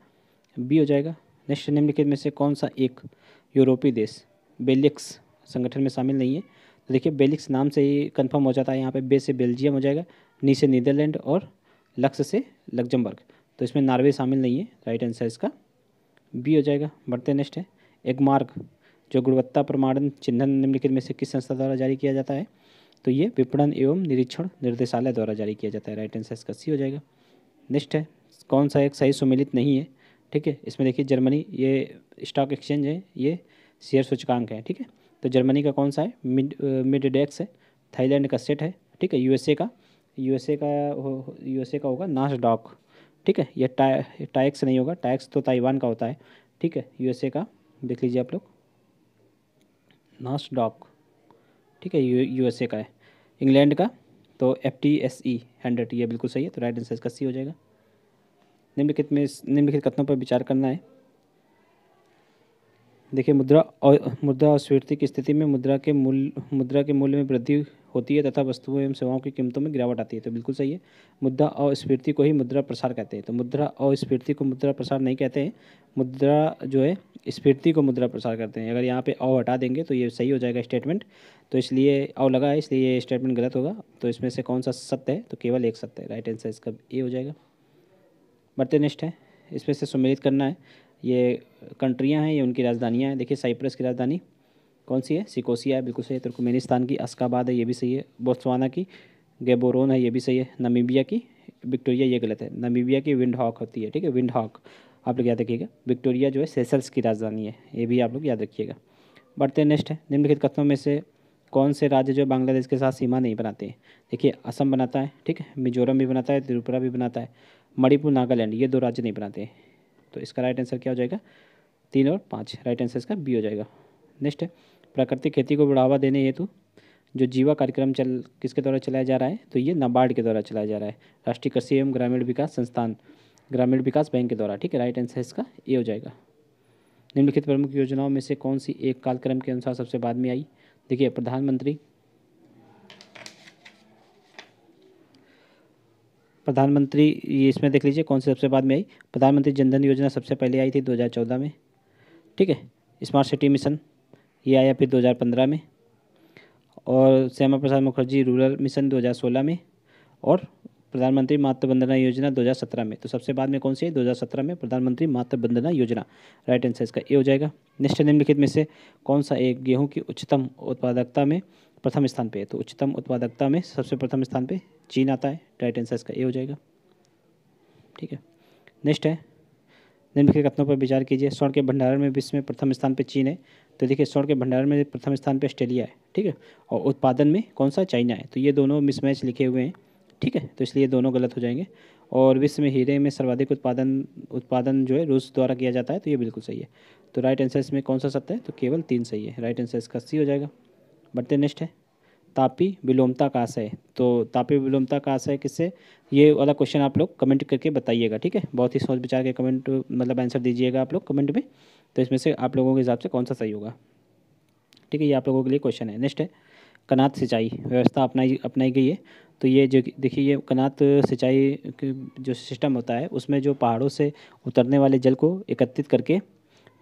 बी हो जाएगा नेक्स्ट निम्नलिखित में से कौन सा एक यूरोपीय देश बेलिक्स संगठन में शामिल नहीं है तो देखिए बेलिक्स नाम से ही कन्फर्म हो जाता है यहाँ पर बे से बेल्जियम हो जाएगा नी से नीदरलैंड और लक्स से लग्जमबर्ग तो इसमें नॉर्वे शामिल नहीं है राइट आंसर इसका बी हो जाएगा बढ़ते नेक्स्ट है एगमार्ग जो गुणवत्ता प्रमाणन चिन्हन निम्नलिखित में से किस संस्था द्वारा जारी किया जाता है तो ये विपणन एवं निरीक्षण निर्देशालय द्वारा जारी किया जाता है राइट आंसर इसका सी हो जाएगा नेक्स्ट है कौन सा एक सही सुमिलित नहीं है ठीक है इसमें देखिए जर्मनी ये स्टॉक एक्सचेंज है ये शेयर सूचकांक है ठीक है तो जर्मनी का कौन सा है मिड मिड डेक्स है थाईलैंड का सेट है ठीक है यूएसए का यूएसए का यूएसए का होगा नास डॉक ठीक है ये टा, टाइक्स नहीं होगा टैक्स तो ताइवान का होता है ठीक है यूएसए का देख लीजिए आप लोग नास डॉक ठीक है यू यूएसए का है इंग्लैंड का तो F T S E hundred ये बिल्कुल सही है तो राइट आंसर इसका सी हो जाएगा निम्नलिखित में निम्नलिखित कथनों पर विचार करना है देखिए मुद्रा और मुद्रा अस्वीकृति की स्थिति में मुद्रा के मूल्य मुद्रा के मूल्य में वृद्धि होती है तथा वस्तुओं एवं सेवाओं की कीमतों में गिरावट आती है तो बिल्कुल सही है मुद्रा और अस्फीर्ति को ही मुद्रा प्रसार कहते हैं तो मुद्रा और अस्फीर्ति को मुद्रा प्रसार नहीं कहते हैं मुद्रा जो है स्फीर्ति को मुद्रा प्रसार करते हैं अगर यहाँ पे औ हटा देंगे तो ये सही हो जाएगा स्टेटमेंट तो इसलिए औ लगा है इसलिए ये स्टेटमेंट गलत होगा तो इसमें से कौन सा सत्य है तो केवल एक सत्य है राइट आंसर इसका ए हो जाएगा मर्त्यनिष्ठ है इसमें से सुमेलित करना है ये कंट्रियाँ हैं ये उनकी राजधानियाँ हैं देखिए साइप्रस की राजधानी कौन सी है सिकोसिया है बिल्कुल सही है तुर्कमेनिस्तान की अस्काबाद है ये भी सही है बोत्सवाना की गेबोरोन है ये भी सही है नमीबिया की विक्टोरिया ये गलत है नमीबिया की विंड हॉक होती है ठीक है विंड हॉक आप लोग याद रखिएगा विक्टोरिया जो है सेसल्स की राजधानी है ये भी आप लोग याद रखिएगा बढ़ते नेक्स्ट है निम्नलिखित कथनों में से कौन से राज्य जो बांग्लादेश के साथ सीमा नहीं बनाते हैं देखिए असम बनाता है ठीक है मिजोरम भी बनाता है त्रिपुरा भी बनाता है मणिपुर नागालैंड ये दो राज्य नहीं बनाते तो इसका राइट आंसर क्या हो जाएगा तीन और पाँच राइट आंसर इसका बी हो जाएगा नेक्स्ट है प्राकृतिक खेती को बढ़ावा देने हेतु जो जीवा कार्यक्रम चल किसके द्वारा चलाया जा रहा है तो ये नाबार्ड के द्वारा चलाया जा रहा है राष्ट्रीय कृषि एवं ग्रामीण विकास संस्थान ग्रामीण विकास बैंक के द्वारा ठीक है राइट आंसर इसका ए हो जाएगा निम्नलिखित प्रमुख योजनाओं में से कौन सी एक कालक्रम के अनुसार सबसे बाद में आई देखिए प्रधानमंत्री प्रधानमंत्री ये इसमें देख लीजिए कौन सी सबसे बाद में आई प्रधानमंत्री जनधन योजना सबसे पहले आई थी 2014 में ठीक है स्मार्ट सिटी मिशन ये आया फिर 2015 में और श्यामा प्रसाद मुखर्जी रूरल मिशन 2016 में और प्रधानमंत्री मातृ वंदना योजना 2017 में तो सबसे बाद में कौन सी है सत्रह में प्रधानमंत्री मातृ वंदना योजना राइट आंसर इसका ये हो जाएगा नेक्स्ट निम्नलिखित में से कौन सा एक गेहूँ की उच्चतम उत्पादकता में प्रथम स्थान पे है तो उच्चतम उत्पादकता में सबसे प्रथम स्थान पे चीन आता है राइट आंसर इसका ए हो जाएगा ठीक है नेक्स्ट है निम्नलिखित कथनों पर विचार कीजिए स्वर्ण के भंडारण में विश्व में प्रथम स्थान पर चीन है तो देखिए स्वर्ण के भंडारण में प्रथम स्थान पर ऑस्ट्रेलिया है ठीक है और उत्पादन में कौन सा चाइना है तो ये दोनों मिसमैच लिखे हुए हैं ठीक है तो इसलिए दोनों गलत हो जाएंगे और विश्व में हीरे में सर्वाधिक उत्पादन उत्पादन जो है रूस द्वारा किया जाता है तो ये बिल्कुल सही है तो राइट आंसर इसमें कौन सा सत्य है तो केवल तीन सही है राइट आंसर इसका सी हो जाएगा बढ़ते नेक्स्ट है तापी विलोमता का आशय तो तापी विलोमता का आशय किससे ये वाला क्वेश्चन आप लोग कमेंट करके बताइएगा ठीक है बहुत ही सोच विचार के कमेंट मतलब आंसर दीजिएगा आप लोग कमेंट में तो इसमें से आप लोगों के हिसाब से कौन सा सही होगा ठीक है ये आप लोगों के लिए क्वेश्चन है नेक्स्ट है कनात सिंचाई व्यवस्था अपनाई अपनाई गई है तो ये जो देखिए ये कनात सिंचाई जो सिस्टम होता है उसमें जो पहाड़ों से उतरने वाले जल को एकत्रित करके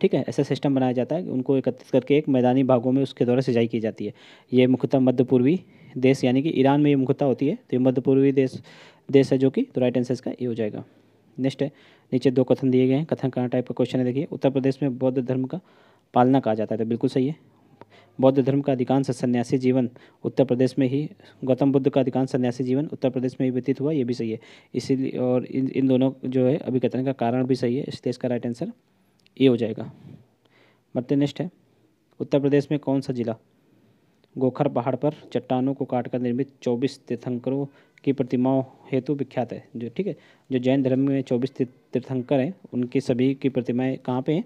ठीक है ऐसा सिस्टम बनाया जाता है उनको एकत्रित करके एक मैदानी भागों में उसके द्वारा सिंचाई की जाती है ये मुख्यतः मध्य पूर्वी देश यानी कि ईरान में ये मुख्यतः होती है तो ये मध्य पूर्वी देश देश है जो कि तो राइट आंसर इसका ये हो जाएगा नेक्स्ट है नीचे दो कथन दिए गए हैं कथन कहाँ टाइप का क्वेश्चन है देखिए उत्तर प्रदेश में बौद्ध धर्म का पालना कहा जाता है तो बिल्कुल सही है बौद्ध धर्म का अधिकांश सन्यासी जीवन उत्तर प्रदेश में ही गौतम बुद्ध का अधिकांश सन्यासी जीवन उत्तर प्रदेश में ही व्यतीत हुआ ये भी सही है इसीलिए और इन इन दोनों जो है अभिकथन का कारण भी सही है इसलिए इसका राइट आंसर ए हो जाएगा बढ़ते नेक्स्ट है उत्तर प्रदेश में कौन सा जिला गोखर पहाड़ पर चट्टानों को काटकर निर्मित चौबीस तीर्थंकरों की प्रतिमाओं हेतु विख्यात है जो ठीक है जो जैन धर्म में चौबीस तीर्थंकर हैं उनकी सभी की प्रतिमाएं कहाँ पे हैं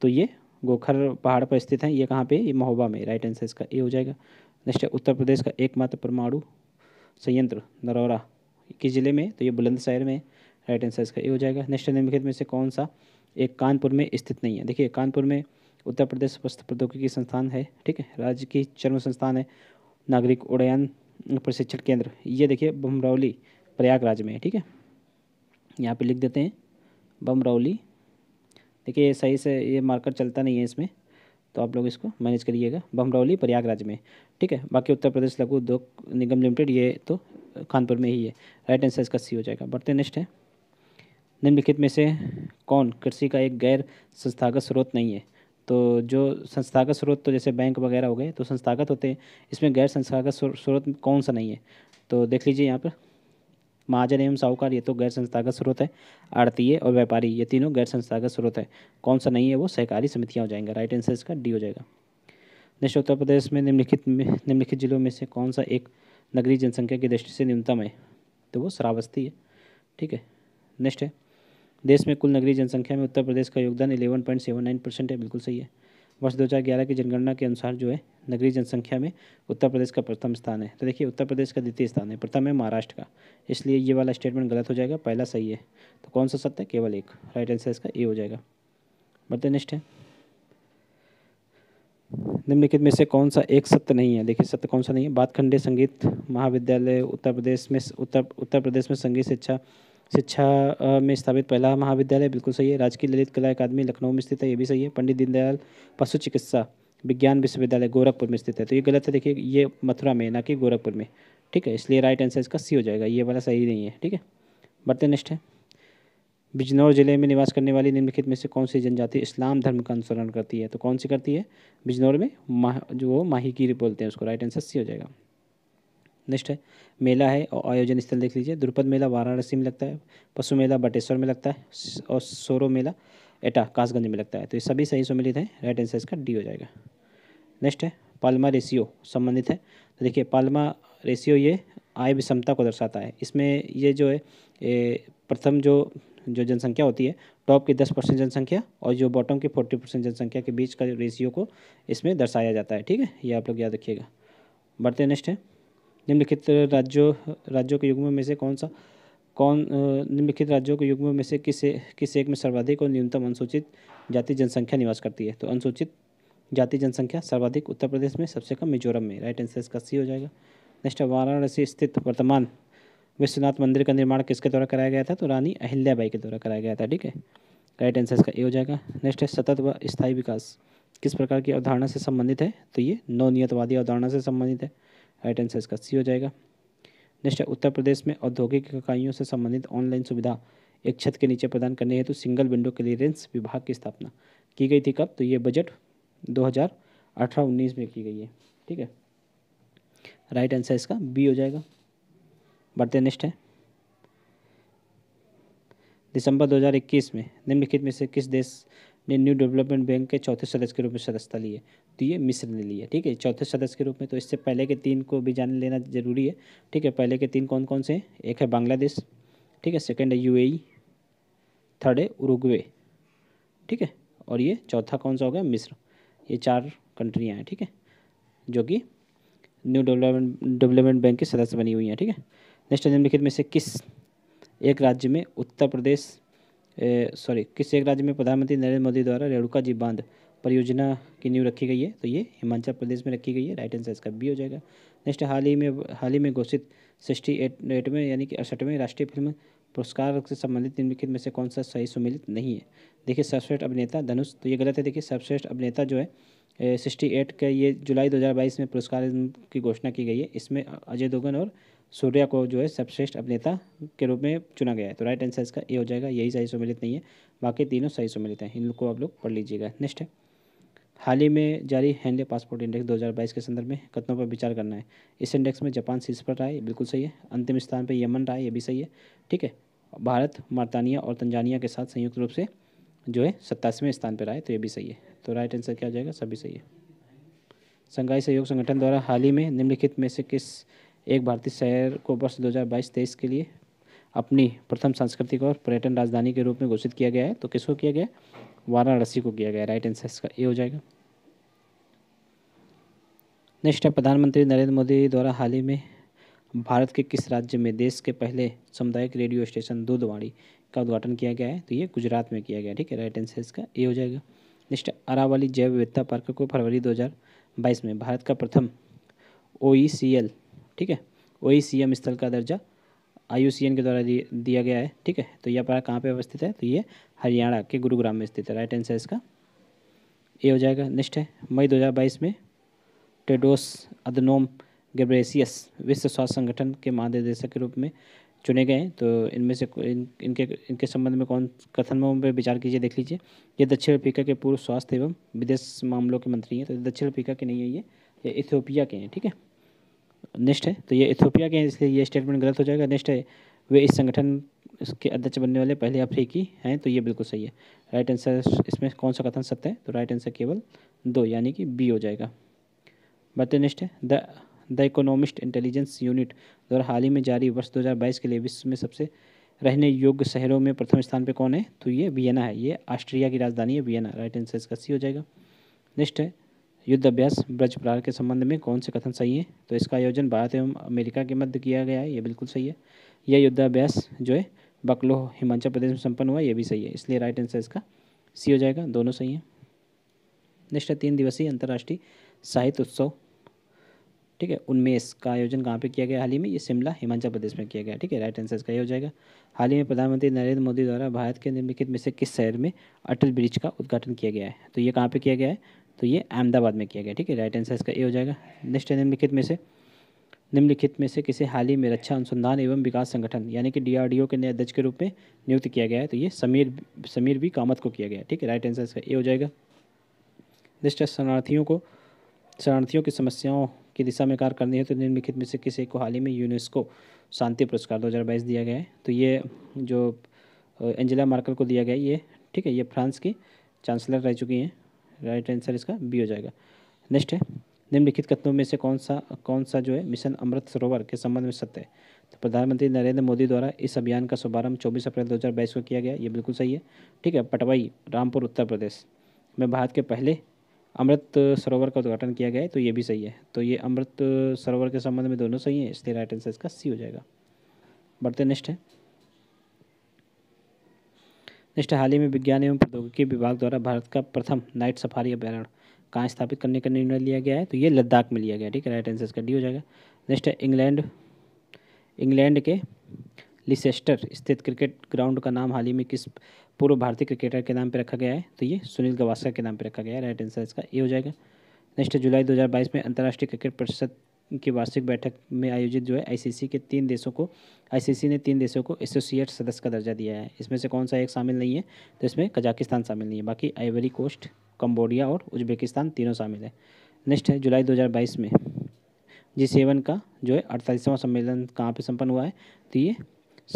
तो ये गोखर पहाड़ पर स्थित हैं ये कहाँ पे ये महोबा में राइट आंसर इसका ए हो जाएगा नेक्स्ट है उत्तर प्रदेश का एकमात्र परमाणु संयंत्र नरौरा किस जिले में तो ये बुलंदशहर में राइट आंसर इसका ए हो जाएगा नेक्स्ट निम्नलिखित में से कौन सा एक कानपुर में स्थित नहीं है देखिए कानपुर में उत्तर प्रदेश वस्त्र प्रौद्योगिकी संस्थान है ठीक है राज्य की चर्म संस्थान है नागरिक उड्डयन प्रशिक्षण केंद्र ये देखिए बमरौली प्रयागराज में है ठीक है यहाँ पे लिख देते हैं बमरौली देखिए ये सही से ये मार्कर चलता नहीं है इसमें तो आप लोग इसको मैनेज करिएगा बमरौली प्रयागराज में ठीक है बाकी उत्तर प्रदेश लघु उद्योग निगम लिमिटेड ये तो कानपुर में ही है राइट आंसर इसका सी हो जाएगा बढ़ते नेक्स्ट है निम्नलिखित में से कौन कृषि का एक गैर संस्थागत स्रोत नहीं है तो जो संस्थागत स्रोत तो जैसे बैंक वगैरह हो गए तो संस्थागत होते हैं इसमें गैर संस्थागत स्रोत कौन सा नहीं है तो देख लीजिए यहाँ पर महाजन एवं साहूकार ये तो गैर संस्थागत स्रोत है आड़तीय और व्यापारी ये तीनों गैर संस्थागत स्रोत है कौन सा नहीं है वो सहकारी समितियाँ हो जाएंगे राइट आंसर इसका डी हो जाएगा नेक्स्ट उत्तर प्रदेश में निम्नलिखित निम्नलिखित जिलों में से कौन सा एक नगरीय जनसंख्या की दृष्टि से न्यूनतम है तो वो श्रावस्ती है ठीक है नेक्स्ट है देश में कुल नगरीय जनसंख्या में उत्तर प्रदेश का योगदान eleven point seven nine percent है बिल्कुल सही है वर्ष ग्यारह की जनगणना के अनुसार जो है नगरीय जनसंख्या में उत्तर प्रदेश का प्रथम स्थान है तो देखिए उत्तर प्रदेश का द्वितीय स्थान है प्रथम है महाराष्ट्र का इसलिए ये वाला स्टेटमेंट गलत हो जाएगा पहला सही है तो कौन सा सत्य है केवल एक राइट आंसर इसका ए हो जाएगा बढ़ते नेक्स्ट है निम्नलिखित में से कौन सा एक सत्य नहीं है देखिए सत्य कौन सा नहीं है बातखंडे संगीत महाविद्यालय उत्तर प्रदेश में उत्तर उत्तर प्रदेश में संगीत शिक्षा शिक्षा में स्थापित पहला महाविद्यालय बिल्कुल सही है राजकीय ललित कला अकादमी लखनऊ में स्थित है ये भी सही है पंडित दीनदयाल पशु चिकित्सा विज्ञान विश्वविद्यालय गोरखपुर में स्थित है तो ये गलत है देखिए ये मथुरा में ना कि गोरखपुर में ठीक है इसलिए राइट आंसर इसका सी हो जाएगा ये वाला सही नहीं है ठीक है बढ़ते नेक्स्ट है बिजनौर जिले में निवास करने वाली निम्नलिखित में से कौन सी जनजाति इस्लाम धर्म का अनुसरण करती है तो कौन सी करती है बिजनौर में माह जो माही बोलते हैं उसको राइट आंसर सी हो जाएगा नेक्स्ट है मेला है और आयोजन स्थल देख लीजिए द्रुपद मेला वाराणसी में लगता है पशु मेला बटेश्वर में लगता है और सोरो मेला एटा कासगंज में लगता है तो ये सभी सही सम्मिलित हैं राइट आंसर इसका डी हो जाएगा नेक्स्ट है पालमा रेशियो संबंधित है तो देखिए पालमा रेशियो ये आय विषमता को दर्शाता है इसमें ये जो है प्रथम जो जो जनसंख्या होती है टॉप की दस परसेंट जनसंख्या और जो बॉटम की फोर्टी परसेंट जनसंख्या के बीच का रेशियो को इसमें दर्शाया जाता है ठीक है ये आप लोग याद रखिएगा बढ़ते नेक्स्ट है निम्नलिखित राज्यों राज्यों के युग्म में से कौन सा कौन निम्नलिखित राज्यों के युग्म में से किस किस एक में सर्वाधिक और न्यूनतम अनुसूचित जाति जनसंख्या निवास करती है तो अनुसूचित जाति जनसंख्या सर्वाधिक उत्तर प्रदेश में सबसे कम मिजोरम में राइट आंसर इसका सी हो जाएगा नेक्स्ट वाराणसी स्थित वर्तमान विश्वनाथ मंदिर का निर्माण किसके द्वारा कराया गया था तो रानी अहिल्याबाई के द्वारा कराया गया था ठीक है राइट आंसर इसका ए हो जाएगा नेक्स्ट है सतत व स्थायी विकास किस प्रकार की अवधारणा से संबंधित है तो ये नवनियतवादी अवधारणा से संबंधित है राइट आंसर इसका सी हो जाएगा नेक्स्ट है उत्तर प्रदेश में औद्योगिक इकाइयों से संबंधित ऑनलाइन सुविधा एक छत के नीचे प्रदान करने हेतु तो सिंगल विंडो क्लियरेंस विभाग की स्थापना की गई थी कब तो ये बजट 2018 हज़ार में की गई है ठीक है राइट आंसर इसका बी हो जाएगा बढ़ते नेक्स्ट है दिसंबर 2021 में निम्नलिखित में से किस देश ने न्यू डेवलपमेंट बैंक के चौथे सदस्य के रूप में सदस्यता ली है तो ये मिस्र ने लिया ठीक है चौथे सदस्य के रूप में तो इससे पहले के तीन को भी जान लेना जरूरी है ठीक है पहले के तीन कौन कौन से हैं एक है बांग्लादेश ठीक है सेकेंड है यू थर्ड e, है उरुग्वे ठीक है और ये चौथा कौन सा हो गया मिस्र ये चार कंट्रियाँ हैं ठीक है जो कि न्यू डेवलपमेंट डेवलपमेंट बैंक की सदस्य बनी हुई हैं ठीक है नेक्स्ट निम्नलिखित में से किस एक राज्य में उत्तर प्रदेश सॉरी किस एक राज्य में प्रधानमंत्री नरेंद्र मोदी द्वारा रेणुका जी बांध परियोजना की नींव रखी गई है तो ये हिमाचल प्रदेश में रखी गई है राइट आंसर इसका बी हो जाएगा नेक्स्ट हाल ही में हाल ही में घोषित सिक्सटी एट में यानी कि अड़सठवें राष्ट्रीय फिल्म पुरस्कार से संबंधित निम्नलिखित में से कौन सा सही सुमिलित नहीं है देखिए सर्वश्रेष्ठ अभिनेता धनुष तो ये गलत है देखिए सर्वश्रेष्ठ अभिनेता जो है सिक्सटी एट का ये जुलाई बाईस में पुरस्कार की घोषणा की गई है इसमें अजय दोगन और सूर्या को जो है सर्वश्रेष्ठ अभिनेता के रूप में चुना गया है तो राइट आंसर इसका ए हो जाएगा यही सही सम्मिलित नहीं है बाकी तीनों सही सम्मिलित हैं इनको आप लोग पढ़ लीजिएगा नेक्स्ट है हाल ही में जारी हैंडले पासपोर्ट इंडेक्स 2022 के संदर्भ में कथनों पर विचार करना है इस इंडेक्स में जापान शीर्ष पर रहा है बिल्कुल सही है अंतिम स्थान पर यमन रहा है ये भी सही है ठीक है भारत मारतानिया और तंजानिया के साथ संयुक्त रूप से जो है सत्तासीवें स्थान पर रहा है तो ये भी सही है तो राइट आंसर क्या हो जाएगा सभी सही है संघाई सहयोग संगठन द्वारा हाल ही में निम्नलिखित में से किस एक भारतीय शहर को वर्ष दो हज़ार के लिए अपनी प्रथम सांस्कृतिक और पर्यटन राजधानी के रूप में घोषित किया गया है तो किसको किया गया वाराणसी को किया गया राइट आंसर इसका ये हो जाएगा नेक्स्ट है प्रधानमंत्री नरेंद्र मोदी द्वारा हाल ही में भारत के किस राज्य में देश के पहले सामुदायिक रेडियो स्टेशन दूधवाणी का उद्घाटन किया गया है तो ये गुजरात में किया गया ठीक है राइट आंसर इसका ए हो जाएगा नेक्स्ट अरावली जैव विविधता पार्क को फरवरी 2022 में भारत का प्रथम ओ ई सी एल ठीक है वही सी एम स्थल का दर्जा आईयूसीएन के द्वारा दिया गया है ठीक है तो यह पारा कहाँ पे अवस्थित है तो ये हरियाणा के गुरुग्राम में स्थित है राइट आंसर इसका ये हो जाएगा नेक्स्ट है मई 2022 में टेडोस अदनोम गेब्रेसियस विश्व स्वास्थ्य संगठन के महानिदेशक के रूप में चुने गए तो इनमें से इन, इनके इनके संबंध में कौन कथन में पर विचार कीजिए देख लीजिए ये दक्षिण अफ्रीका के पूर्व स्वास्थ्य एवं विदेश मामलों के मंत्री हैं तो दक्षिण अफ्रीका के नहीं है ये ये इथियोपिया के हैं ठीक है नेक्स्ट है तो ये इथोपिया के हैं इसलिए ये स्टेटमेंट गलत हो जाएगा नेक्स्ट है वे इस संगठन इसके अध्यक्ष बनने वाले पहले अफ्रीकी हैं तो ये बिल्कुल सही है राइट आंसर इसमें कौन सा कथन सत्य है तो राइट आंसर केवल दो यानी कि बी हो जाएगा बढ़ते नेक्स्ट है the the Economist Intelligence Unit द्वारा हाल ही में जारी वर्ष 2022 के लिए विश्व में सबसे रहने योग्य शहरों में प्रथम स्थान पर कौन है तो ये वियना है ये ऑस्ट्रिया की राजधानी है वियना राइट आंसर इसका सी हो जाएगा नेक्स्ट है युद्ध अभ्यास ब्रज प्रार के संबंध में कौन से कथन सही है तो इसका आयोजन भारत एवं अमेरिका के मध्य किया गया है ये बिल्कुल सही है यह युद्धाभ्यास जो है बकलो हिमाचल प्रदेश में संपन्न हुआ यह भी सही है इसलिए राइट आंसर इसका सी हो जाएगा दोनों सही है नेक्स्ट तीन दिवसीय अंतर्राष्ट्रीय साहित्य उत्सव ठीक है उनमें इसका आयोजन कहाँ पे किया गया हाल ही में ये शिमला हिमाचल प्रदेश में किया गया ठीक है राइट आंसर इसका ये हो जाएगा हाल ही में प्रधानमंत्री नरेंद्र मोदी द्वारा भारत के निम्नलिखित में से किस शहर में अटल ब्रिज का उद्घाटन किया गया है तो ये कहाँ पे किया गया है तो ये अहमदाबाद में किया गया ठीक है राइट आंसर इसका ए हो जाएगा नेक्स्ट है निम्नलिखित में से निम्नलिखित में से किसे हाल ही में रक्षा अनुसंधान एवं विकास संगठन यानी कि डीआरडीओ के नए अध्यक्ष के रूप में नियुक्त किया गया है तो ये समीर समीर बी कामत को किया गया ठीक है राइट आंसर इसका ए हो जाएगा नेक्स्ट है शरणार्थियों को शरणार्थियों की समस्याओं की दिशा में कार्य करनी है तो निम्नलिखित में से किसी को हाल ही में यूनेस्को शांति पुरस्कार दो दिया गया है तो ये जो एंजेला मार्कल को दिया गया ये ठीक है ये फ्रांस की चांसलर रह चुकी हैं राइट आंसर इसका बी हो जाएगा नेक्स्ट है निम्नलिखित कथनों में से कौन सा कौन सा जो है मिशन अमृत सरोवर के संबंध में सत्य है तो प्रधानमंत्री नरेंद्र मोदी द्वारा इस अभियान का शुभारंभ चौबीस अप्रैल दो को किया गया ये बिल्कुल सही है ठीक है पटवाई रामपुर उत्तर प्रदेश में भारत के पहले अमृत सरोवर का उद्घाटन किया गया है तो ये भी सही है तो ये अमृत सरोवर के संबंध में दोनों सही है इसलिए राइट आंसर इसका सी हो जाएगा बढ़ते नेक्स्ट है नेक्स्ट हाल ही में विज्ञान एवं प्रौद्योगिकी विभाग द्वारा भारत का प्रथम नाइट सफारी अभ्यारण कहाँ स्थापित करने का निर्णय लिया गया है तो ये लद्दाख में लिया गया ठीक है राइट आंसर इसका डी हो जाएगा नेक्स्ट है इंग्लैंड इंग्लैंड के लिसेस्टर स्थित क्रिकेट ग्राउंड का नाम हाल ही में किस पूर्व भारतीय क्रिकेटर के नाम पर रखा गया है तो ये सुनील गवास्कर के नाम पर रखा गया है राइट आंसर इसका ए हो जाएगा नेक्स्ट जुलाई 2022 में अंतर्राष्ट्रीय क्रिकेट परिषद की वार्षिक बैठक में आयोजित जो है आईसीसी के तीन देशों को आईसीसी ने तीन देशों को एसोसिएट सदस्य का दर्जा दिया है इसमें से कौन सा एक शामिल नहीं है तो इसमें कजाकिस्तान शामिल नहीं है बाकी आइवरी कोस्ट कम्बोडिया और उज्बेकिस्तान तीनों शामिल है नेक्स्ट है जुलाई दो में जी सेवन का जो है अड़तालीसवां सम्मेलन कहाँ पर संपन्न हुआ है तो ये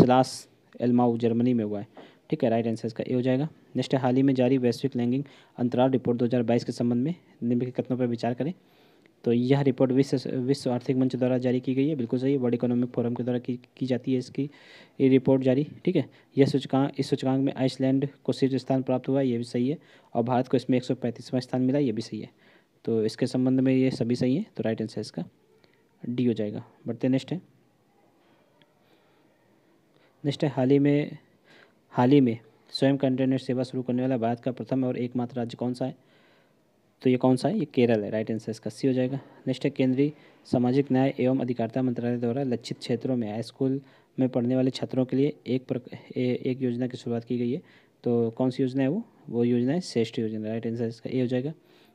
सलास एलमाऊ जर्मनी में हुआ है ठीक है राइट आंसर इसका ये हो जाएगा नेक्स्ट हाल ही में जारी वैश्विक लैंगिंग अंतराल रिपोर्ट 2022 के संबंध में निम्नलिखित कथनों पर विचार करें तो यह रिपोर्ट विश्व विश्व आर्थिक मंच द्वारा जारी की गई है बिल्कुल सही है वर्ल्ड इकोनॉमिक फोरम के द्वारा की, की जाती है इसकी ये रिपोर्ट जारी ठीक है यह सूचकांक इस सूचकांक में आइसलैंड को शीर्ष स्थान प्राप्त हुआ ये भी सही है और भारत को इसमें एक स्थान मिला ये भी सही है तो इसके संबंध में ये सभी सही है तो राइट आंसर इसका डी हो जाएगा बढ़ते नेक्स्ट है नेक्स्ट है हाल ही में हाल ही में स्वयं का इंटरनेट सेवा शुरू करने वाला भारत का प्रथम और एकमात्र राज्य कौन सा है तो ये कौन सा है ये केरल है राइट आंसर इसका सी हो जाएगा नेक्स्ट है केंद्रीय सामाजिक न्याय एवं अधिकारिता मंत्रालय द्वारा लक्षित क्षेत्रों में हाई स्कूल में पढ़ने वाले छात्रों के लिए एक प्रक, एक योजना की शुरुआत की गई है तो कौन सी योजना है वो वो योजना है श्रेष्ठ योजना राइट आंसर इसका ए हो जाएगा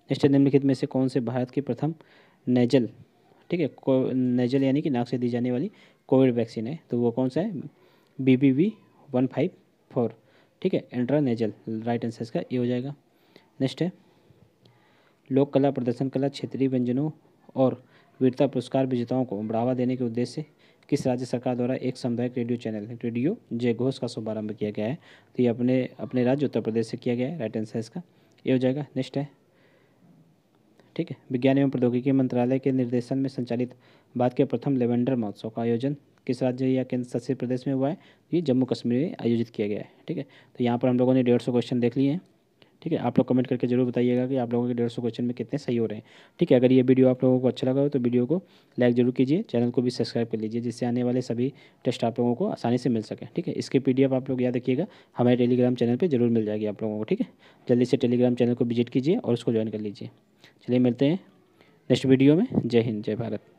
नेक्स्ट है निम्नलिखित में से कौन से भारत की प्रथम नेजल ठीक है नेजल यानी कि नाक से दी जाने वाली कोविड वैक्सीन है तो वो कौन सा है B B V one five four ठीक है एंट्रा नेजल राइट आंसर इसका ए हो जाएगा नेक्स्ट है लोक कला प्रदर्शन कला क्षेत्रीय व्यंजनों और वीरता पुरस्कार विजेताओं को बढ़ावा देने के उद्देश्य से किस राज्य सरकार द्वारा एक सामुदायिक रेडियो चैनल रेडियो जय घोष का शुभारंभ किया गया है तो ये अपने अपने राज्य उत्तर प्रदेश से किया गया है राइट आंसर इसका ये हो जाएगा नेक्स्ट है ठीक है विज्ञान एवं प्रौद्योगिकी मंत्रालय के निर्देशन में संचालित भारत के प्रथम लेवेंडर महोत्सव का आयोजन किस राज्य या केंद्र शासित प्रदेश में हुआ है ये जम्मू कश्मीर में आयोजित किया गया है ठीक है तो यहाँ पर हम लोगों ने डेढ़ सौ क्वेश्चन देख लिए हैं ठीक है आप लोग कमेंट करके जरूर बताइएगा कि आप लोगों के डेढ़ सौ क्वेश्चन में कितने सही हो रहे हैं ठीक है अगर ये वीडियो आप लोगों को अच्छा लगा हो तो वीडियो को लाइक जरूर कीजिए चैनल को भी सब्सक्राइब कर लीजिए जिससे आने वाले सभी टेस्ट आप लोगों को आसानी से मिल सके ठीक है इसके पी आप लोग याद रखिएगा हमारे टेलीग्राम चैनल पर जरूर मिल जाएगी आप लोगों को ठीक है जल्दी से टेलीग्राम चैनल को विजिट कीजिए और उसको ज्वाइन कर लीजिए चलिए मिलते हैं नेक्स्ट वीडियो में जय हिंद जय भारत